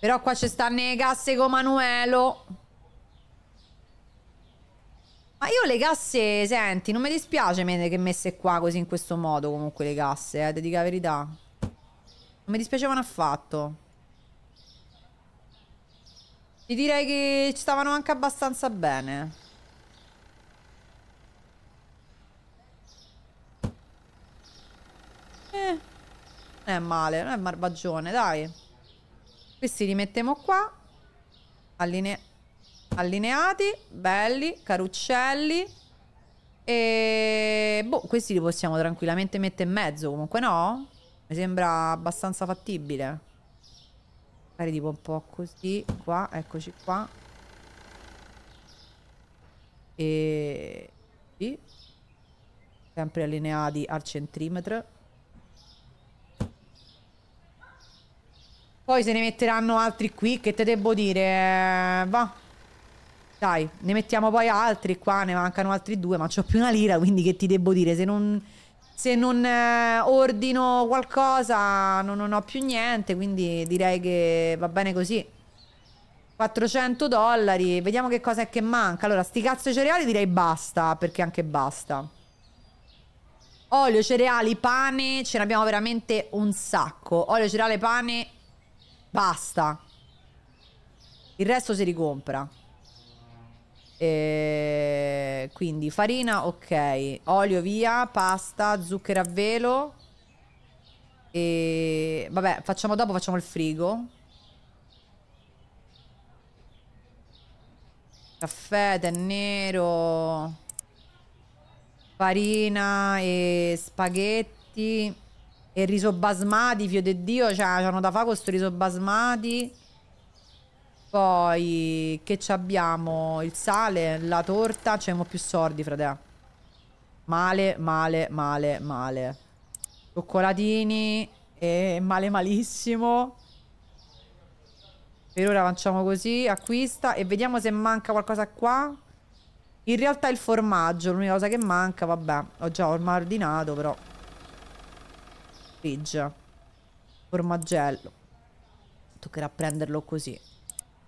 Però qua ci stanno le casse con Manuelo. Ma io le casse, senti, non mi dispiace che messe qua così in questo modo comunque le casse, eh, dica la verità. Non mi dispiacevano affatto. Ti direi che ci stavano anche abbastanza bene. Eh, non è male, non è marbagione, dai. Questi li mettiamo qua. Alline allineati, belli, caruccelli. E boh, questi li possiamo tranquillamente mettere in mezzo, comunque no? Mi sembra abbastanza fattibile. Fare tipo un po' così, qua, eccoci qua. E... Sì. Sempre allineati al centimetro. Poi se ne metteranno altri qui, che te devo dire? Va. Dai, ne mettiamo poi altri qua, ne mancano altri due, ma ho più una lira, quindi che ti devo dire? Se non, se non eh, ordino qualcosa non, non ho più niente, quindi direi che va bene così. 400 dollari, vediamo che cosa è che manca. Allora, sti cazzo cereali direi basta, perché anche basta. Olio, cereali, pane, ce ne abbiamo veramente un sacco. Olio, cereale, pane, basta. Il resto si ricompra. E eh, quindi farina, ok. Olio via, pasta, zucchero a velo. E vabbè, facciamo dopo, facciamo il frigo. Caffè, tè nero. Farina e spaghetti. E riso basmati, fio de Dio, cioè, hanno da fare questo riso basmati. Poi che ci abbiamo? Il sale, la torta, ci c'è più sordi, frate. Male, male, male, male. Cioccolatini e male malissimo. Per ora facciamo così, acquista e vediamo se manca qualcosa qua. In realtà il formaggio, l'unica cosa che manca, vabbè, ho già ormai ordinato però. Fridge. Formaggello. Toccherà prenderlo così.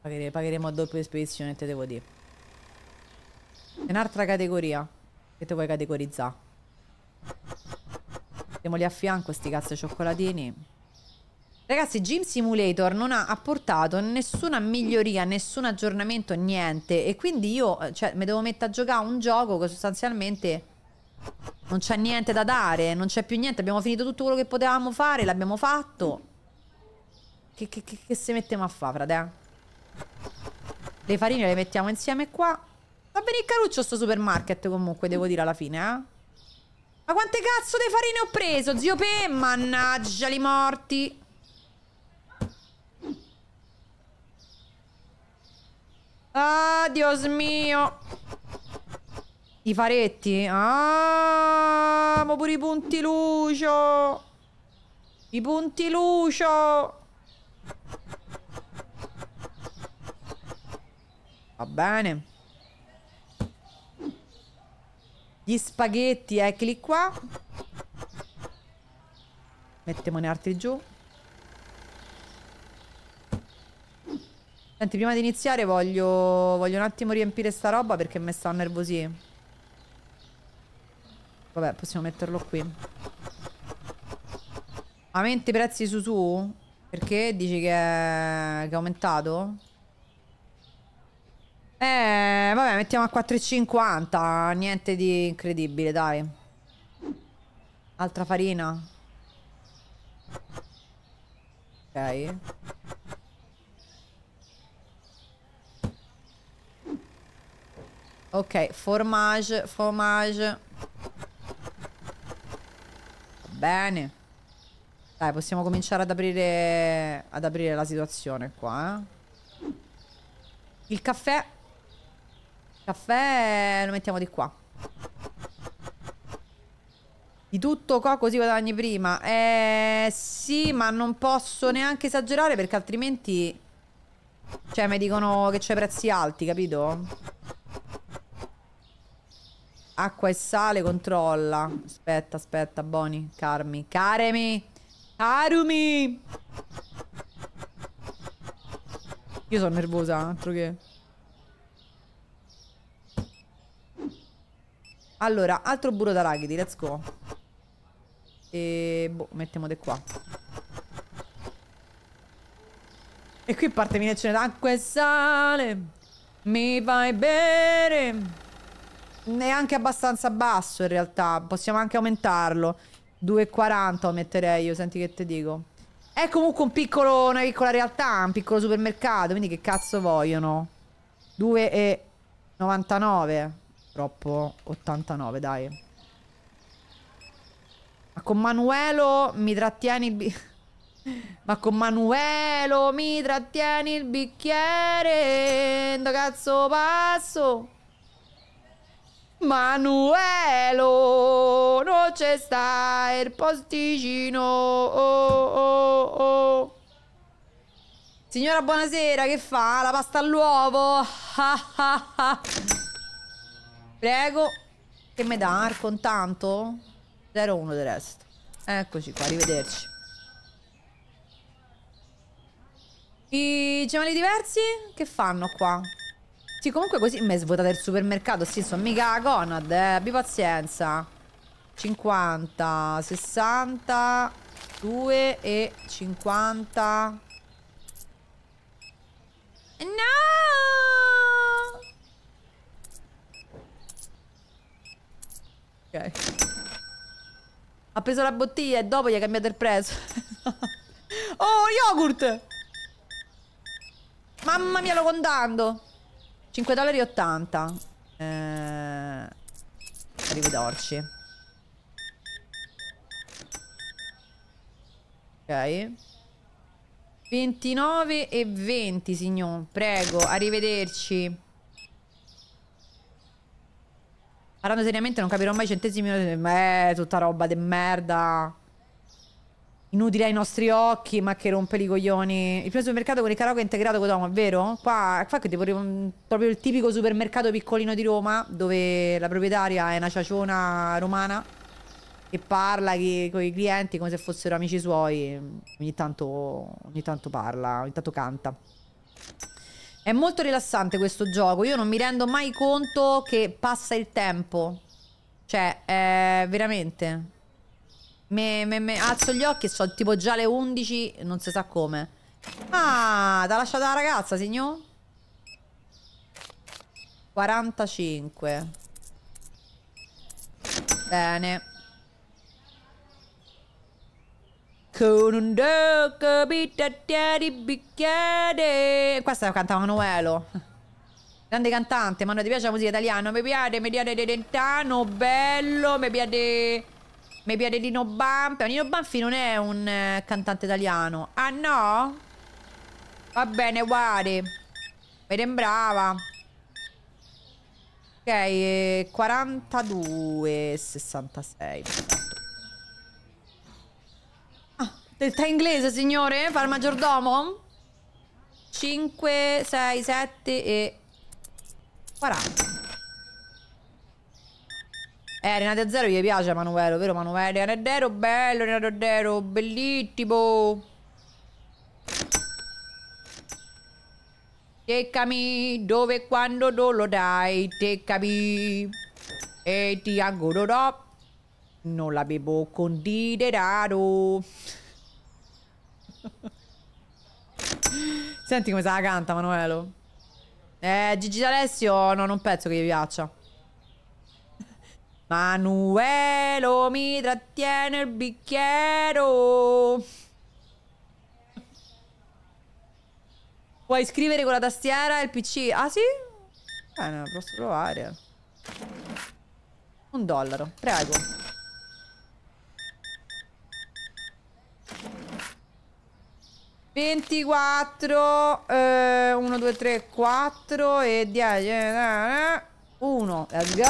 Paghere, pagheremo a doppia spedizione, te devo dire. È un'altra categoria. Che te vuoi categorizzare? Siamo lì a fianco, sti cazzo cioccolatini. Ragazzi, Gym Simulator non ha apportato nessuna miglioria, nessun aggiornamento, niente. E quindi io, eh, cioè, mi devo mettere a giocare un gioco che sostanzialmente non c'è niente da dare, non c'è più niente. Abbiamo finito tutto quello che potevamo fare, l'abbiamo fatto. Che, che, che, che se mettiamo a fare, fratello? Eh? Le farine le mettiamo insieme qua. Va bene il caruccio sto supermarket comunque, devo dire alla fine, eh. Ma quante cazzo di farine ho preso, zio Pe? Mannaggia, li morti. Ah, Dios mio. I faretti? Ah, ma pure i punti lucio. I punti lucio. Va bene. Gli spaghetti, eccoli qua. Mettiamone altri giù. Senti, prima di iniziare voglio, voglio un attimo riempire sta roba perché mi sta nervosì. Vabbè, possiamo metterlo qui. Aumenti i prezzi su su? Perché dici che è, che è aumentato? Eh, vabbè, mettiamo a 4,50. Niente di incredibile, dai. Altra farina. Ok. Ok, formage, fromage. Bene. Dai, possiamo cominciare ad aprire, ad aprire la situazione qua, eh. Il caffè Caffè lo mettiamo di qua. Di tutto qua così guadagni prima. Eh sì, ma non posso neanche esagerare perché altrimenti... Cioè, mi dicono che c'è prezzi alti, capito? Acqua e sale, controlla. Aspetta, aspetta, Boni, carmi. Caremi! Carumi! Io sono nervosa, altro che... Allora, altro burro d'arachidi, let's go. E boh, mettiamo di qua. E qui parte minazione d'acqua e sale. Mi fai bere. Neanche abbastanza basso in realtà. Possiamo anche aumentarlo. 2,40 lo metterei io, senti che te dico. È comunque un piccolo, una piccola realtà, un piccolo supermercato, quindi che cazzo vogliono? 2,99 troppo. 89, dai. Ma con Manuelo mi trattieni il bicchiere. Ma con Manuelo mi trattieni il bicchiere. Do cazzo passo. Manuelo, non c'è sta il posticino. Oh, oh, oh. oh. Signora, buonasera, che fa? La pasta all'uovo? Prego. Che me dà? Arcon tanto? 0-1 del resto. Eccoci qua, arrivederci. I gemelli diversi? Che fanno qua? Sì, comunque così mi è svuotata il supermercato. Sì, sono mica Conad, eh. Abbi pazienza. 50, 60, 2 e 50. No! Ha preso la bottiglia e dopo gli ha cambiato il prezzo. oh, yogurt! Mamma mia, lo contando! 5 dollari e 80. Eh, arrivederci. Ok. 29 e 20, signor. Prego, arrivederci. Parlando seriamente non capirò mai centesimi ma è eh, tutta roba de merda. Inutile ai nostri occhi, ma che rompe i coglioni. Il primo supermercato con il karaoke integrato con Tom, è vero? Qua, qua che proprio il tipico supermercato piccolino di Roma, dove la proprietaria è una ciaciona romana che parla che, con i clienti come se fossero amici suoi. Ogni tanto, ogni tanto parla, ogni tanto canta. È molto rilassante questo gioco, io non mi rendo mai conto che passa il tempo. Cioè, eh, veramente. Me, me, me, alzo gli occhi e so tipo già le 11, non si sa come. Ah, t'ha lasciata la ragazza, signor? 45. Bene. Con un Conundo capitatieri bicchiere. Questa la cantava Manuelo. Grande cantante, ma non ti piace la musica italiana? Mi piace, mi piace De Dentano, bello, mi piace... Mi piace Nino Banfi. Nino Banfi non è un eh, cantante italiano. Ah no? Va bene, guardi. Mi sembrava. Ok, 42, eh, 66. Del inglese, signore? Fa il maggiordomo? 5, 6, 7 e 40. Eh, Renato Zero gli piace Manuelo, vero Manuele? Renate Zero, bello, Renato Zero, bellissimo. Teccami dove e quando non lo dai, teccami. E ti auguro, no, non l'avevo considerato. Senti come se la canta Manuelo. Eh, Gigi D'Alessio no, non penso che gli piaccia. Manuelo mi trattiene il bicchiere. Puoi scrivere con la tastiera e il PC? Ah sì? Bene, eh, posso provare. Un dollaro, prego. 24, eh, 1, 2, 3, 4 e 10, 1, let's go!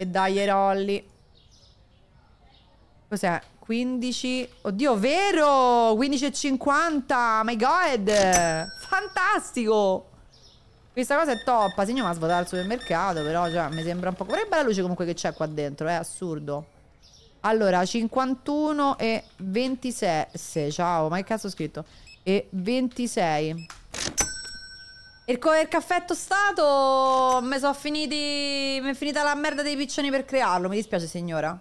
E dai ai rolli. Cos'è? 15, oddio, vero! 15,50, my god! Fantastico! Questa cosa è top, Signo ma svuotare al supermercato, però cioè, mi sembra un po'... Guarda che bella luce comunque che c'è qua dentro, è assurdo. Allora, 51 e 26. Se, ciao, ma che cazzo ho scritto? E 26. Il, il caffè tostato mi sono finiti. Mi è finita la merda dei piccioni per crearlo. Mi dispiace, signora.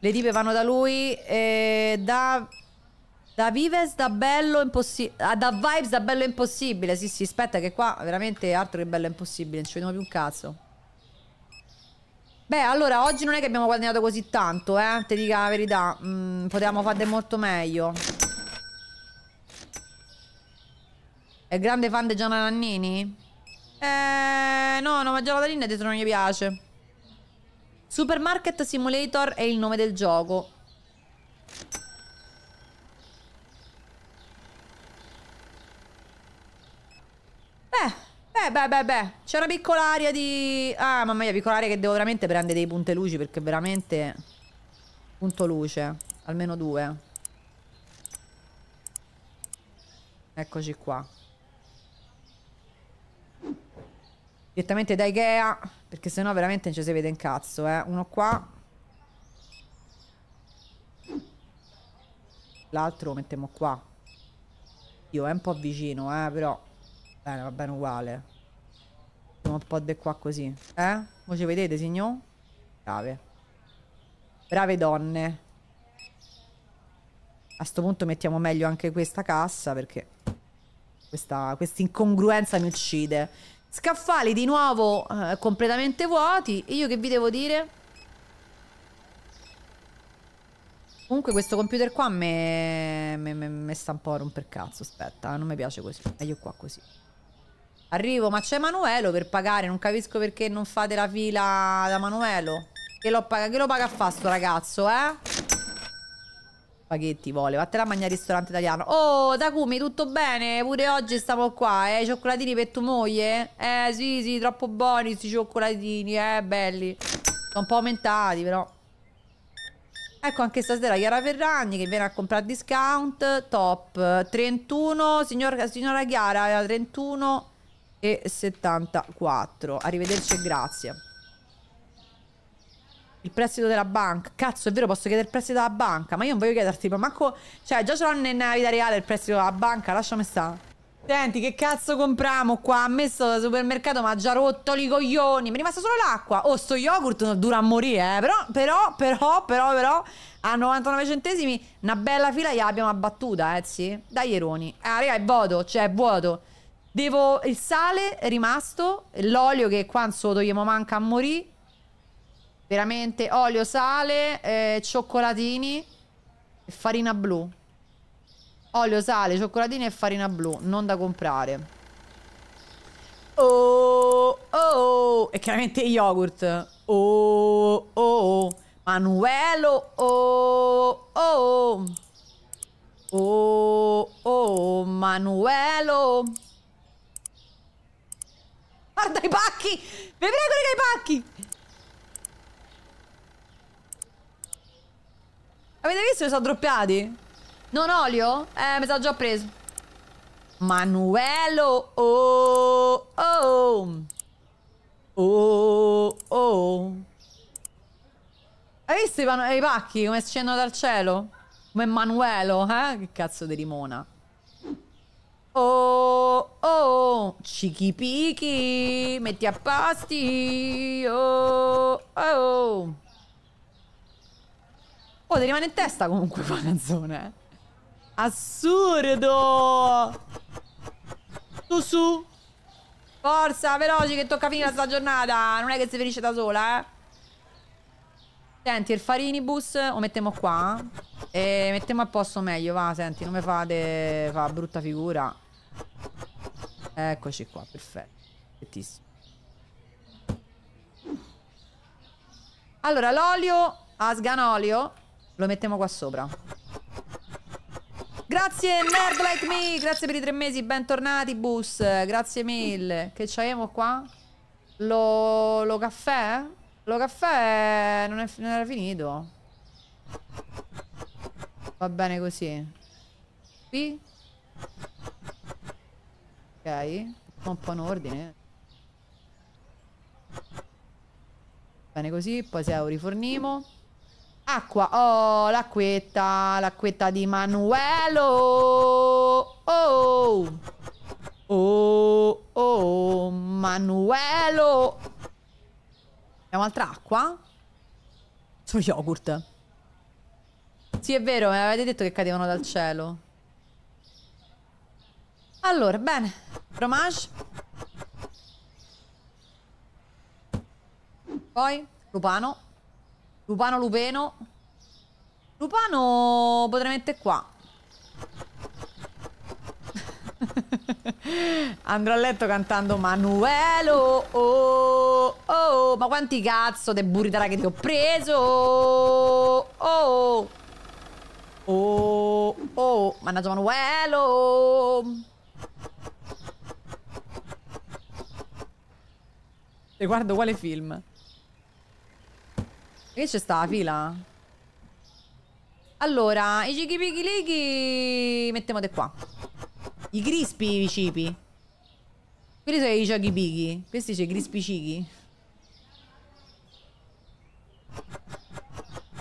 Le tipe vanno da lui. Eh, da. Da Vives, da bello impossibile. Ah, da Vibes, da bello impossibile. Sì, sì, aspetta, che qua veramente altro che bello impossibile. Non ci vediamo più un cazzo. Beh, allora, oggi non è che abbiamo guadagnato così tanto, eh, te dica la verità. Mm, potevamo fare molto meglio. È grande fan di Gianna Nannini? Eh, no, no, ma Gianna Nannini detto non gli piace. Supermarket Simulator è il nome del gioco. Beh... Beh, beh, beh, beh. C'è una piccola area di... Ah, mamma mia, piccola area che devo veramente prendere dei punte luci perché veramente... Punto luce. Almeno due. Eccoci qua. Direttamente da Ikea. Perché sennò veramente non ci si vede in cazzo, eh. Uno qua. L'altro lo mettiamo qua. Io è un po' vicino, eh, però... Bene, va bene uguale. un po' di qua così. Eh? Voi ci vedete, signor? Brave. Brave donne. A sto punto mettiamo meglio anche questa cassa perché questa quest incongruenza mi uccide. Scaffali di nuovo eh, completamente vuoti. E io che vi devo dire? Comunque questo computer qua mi sta un po' a romper cazzo, aspetta, eh, non mi piace così, meglio qua così. Arrivo, ma c'è Manuelo per pagare, non capisco perché non fate la fila da Manuelo. Che lo paga, che lo paga a fa sto ragazzo, eh? Spaghetti vuole, vattene a mangiare al ristorante italiano. Oh, Takumi, tutto bene? Pure oggi stiamo qua, eh? Cioccolatini per tua moglie? Eh, sì, sì, troppo buoni questi cioccolatini, eh, belli. Sono un po' aumentati, però. Ecco anche stasera Chiara Ferragni che viene a comprare discount, top. 31, signor, signora Chiara, 31... Eh, e 74. Arrivederci e grazie. Il prestito della banca. Cazzo, è vero, posso chiedere il prestito alla banca. Ma io non voglio chiederti, ma manco... Cioè, già ce l'ho nella vita reale il prestito della banca, lasciami stare. Senti, che cazzo compriamo qua? Ha messo dal supermercato, ma ha già rotto i coglioni. Mi è rimasta solo l'acqua. Oh, sto yogurt dura a morire, eh. Però, però, però, però, però, a 99 centesimi, una bella fila abbiamo abbattuta, eh, sì. Dai, Ieroni. Ah, eh, raga, è vuoto, cioè, è vuoto. Devo... Il sale è rimasto. L'olio che qua non so togliamo manca a morire. Veramente olio, sale, eh, cioccolatini e farina blu. Olio, sale, cioccolatini e farina blu. Non da comprare. Oh, oh, oh. E chiaramente yogurt. Oh, oh, oh. Manuelo, oh, oh, oh. Oh, oh, Manuelo. Guarda i pacchi! Vi prego, raga, i pacchi! Avete visto che sono droppiati? Non olio? Eh, mi sono già preso. Manuelo! Oh! Oh! Oh! Oh! Hai visto i, i pacchi come scendono dal cielo? Come Manuelo, eh? Che cazzo di limona. Oh, oh, cicchi picchi, metti a pasti. Oh, oh. Oh, ti rimane in testa comunque qua canzone. Eh. Assurdo! Su, su! Forza, veloci che tocca finire la giornata. Non è che si finisce da sola, eh. Senti, il farinibus lo mettiamo qua. E eh, mettiamo a posto meglio, va, senti, non mi fate fa brutta figura. Eccoci qua, perfetto. Perfettissimo. Allora, l'olio, asganolio, lo mettiamo qua sopra. Grazie, nerd like me, grazie per i tre mesi, bentornati, bus, grazie mille. Che c'abbiamo qua? Lo, lo caffè? Lo caffè non, è, non era finito. Va bene così. Qui? Ho un po' in ordine. Bene così, poi se lo rifornimo. Acqua, oh, l'acquetta, l'acquetta di Manuelo. Oh, oh, oh, Manuelo. Abbiamo altra acqua? Solo yogurt. Sì, è vero, mi avete detto che cadevano dal cielo. Allora, bene. Fromage. Poi, lupano. Lupano, lupeno. Lupano potrei mettere qua. Andrò a letto cantando Manuelo. Oh, oh, oh, ma quanti cazzo te burritara che ti ho preso. Oh, oh, oh, oh. mannaggia Manuelo. Le guardo quale film. Che c'è sta la fila? Allora, i cichipichileghi... Mettemote qua. I crispi i cipi. Quelli sono i ciaghipighi. Questi c'è i crispi crispicighi.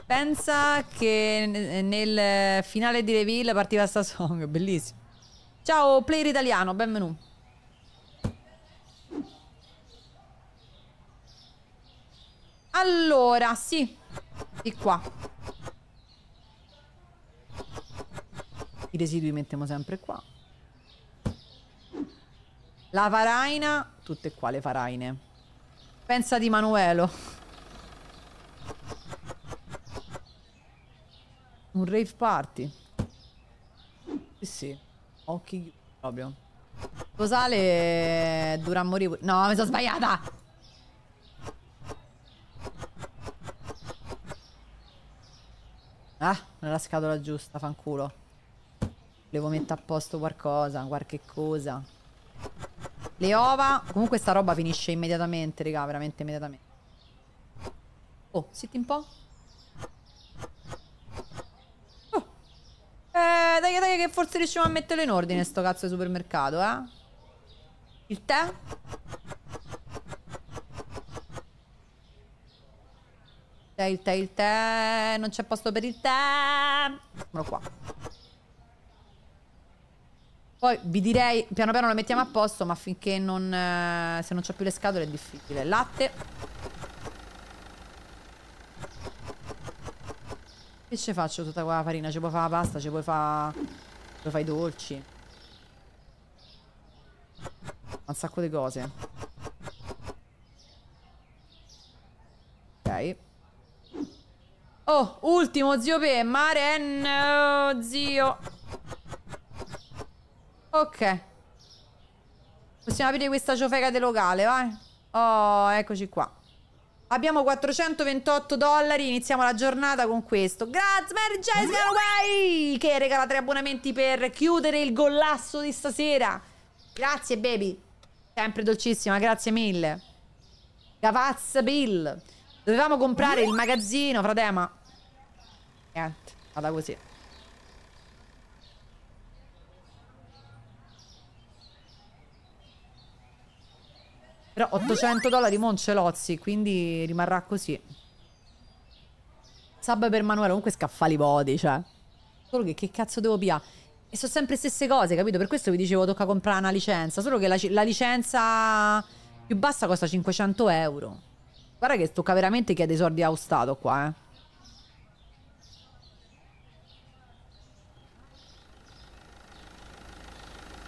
Pensa che nel finale di Reveal partiva sta song, bellissimo. Ciao, player italiano, benvenuto. Allora, sì. Di qua. I residui mettiamo sempre qua. La faraina, tutte qua le faraine. Pensa di Manuelo. Un rave party. Sì, sì. Occhi proprio. Lo sale eh, dura a morire. No, mi sono sbagliata. Ah, non è la scatola giusta, fanculo. Volevo mettere a posto qualcosa, qualche cosa. Le ova. Comunque sta roba finisce immediatamente, raga, veramente immediatamente. Oh, sitti un po'. Oh. Eh, dai, dai, che forse riusciamo a metterlo in ordine sto cazzo di supermercato, eh. Il tè? Tè, il tè, il tè. Non c'è posto per il tè. Eccolo qua. Poi vi direi, piano piano lo mettiamo a posto, ma finché non... Eh, se non c'ho più le scatole è difficile. Latte. Che ci faccio tutta quella farina? Ci puoi fare la pasta, ci puoi fare... Puoi fare i dolci. Un sacco di cose. Ok. Oh, ultimo, zio P. Maren, oh, zio. Ok. Possiamo aprire questa ciofeca del locale, vai. Oh, eccoci qua. Abbiamo 428 dollari, iniziamo la giornata con questo. Grazie, Mary Jane Galway, che regala tre abbonamenti per chiudere il gollasso di stasera. Grazie, baby. Sempre dolcissima, grazie mille. Gavazza Bill. Dovevamo comprare il magazzino, fratema. Niente, vada così. Però 800 dollari non ce l'ho, quindi rimarrà così. Sub per Manuela, comunque scaffali body, cioè. Solo che che cazzo devo piare? E sono sempre le stesse cose, capito? Per questo vi dicevo tocca comprare una licenza. Solo che la, la licenza più bassa costa 500 euro. Guarda che tocca veramente chi ha dei soldi allo Stato qua, eh.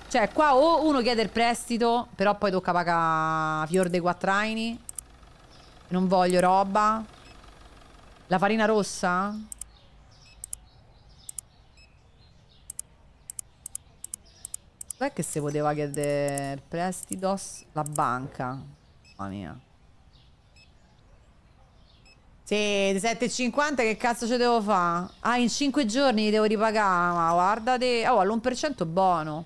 Cioè, qua o uno chiede il prestito, però poi tocca pagare fior dei quattraini. Non voglio roba. La farina rossa? Dov'è che se poteva chiedere il prestito? La banca. Mamma mia. Sì, 7,50 che cazzo ci devo fare? Ah, in 5 giorni li devo ripagare, ma guardate... Oh, all'1% buono.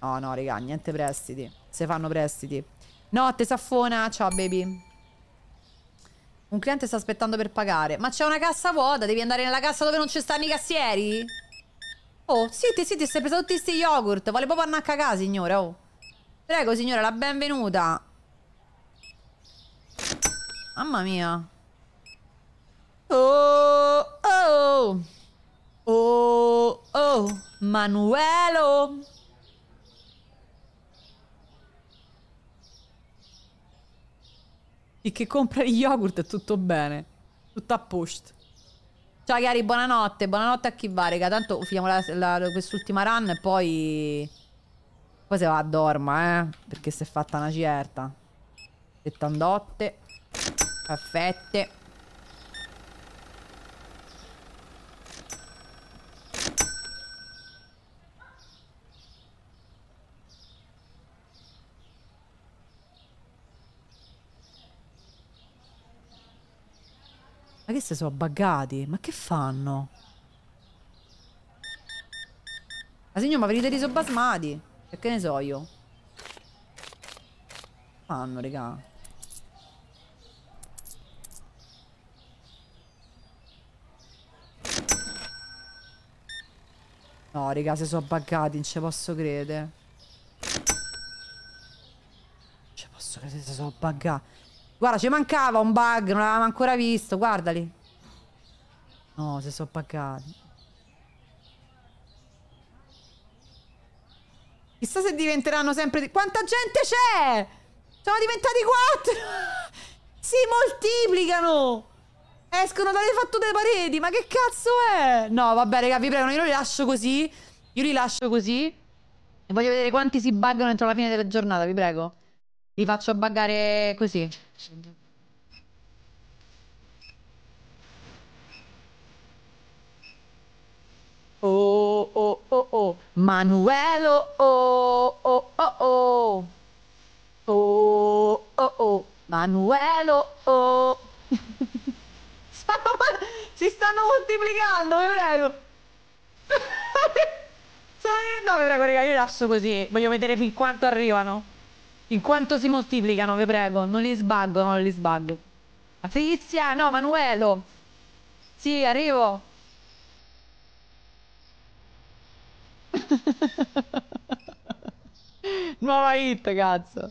No, no, raga, niente prestiti. Se fanno prestiti. Notte, saffona, ciao baby. Un cliente sta aspettando per pagare. Ma c'è una cassa vuota, devi andare nella cassa dove non ci stanno i cassieri? Oh, senti, senti, sei preso tutti questi yogurt. Vuole proprio andare a cagare, signora, oh. Prego, signora, la benvenuta. Mamma mia. Oh, oh, oh, oh, Manuelo. E che compra gli yogurt è tutto bene. Tutto a posto. Ciao cari, buonanotte. Buonanotte a chi va, raga. Tanto finiamo quest'ultima run e poi... Poi se va a dorma, eh. Perché si è fatta una certa. Settandotte. Perfette. che se sono buggati? Ma che fanno? Ma signor, ma venite riso basmati? E che ne so io? Fanno, regà. No, regà, se sono buggati, non ci posso credere. Non ci posso credere se sono buggati. Guarda, ci mancava un bug, non l'avevamo ancora visto, guardali. No, si sono paccati. Chissà se diventeranno sempre di... Quanta gente c'è? Sono diventati quattro! si moltiplicano! Escono dalle fattute pareti, ma che cazzo è? No, vabbè, raga, vi prego, io li lascio così. Io li lascio così. E voglio vedere quanti si buggano entro la fine della giornata, vi prego. Li faccio buggare così. Oh oh oh oh Manuelo oh oh oh oh Oh oh oh Manuelo oh stanno, Si stanno moltiplicando vi prego No vi raga io lascio così Voglio vedere fin quanto arrivano in quanto si moltiplicano, vi prego, non li sbaglio, non li sbaggo. Patrizia, no, Manuelo! Sì, arrivo! Nuova hit, cazzo!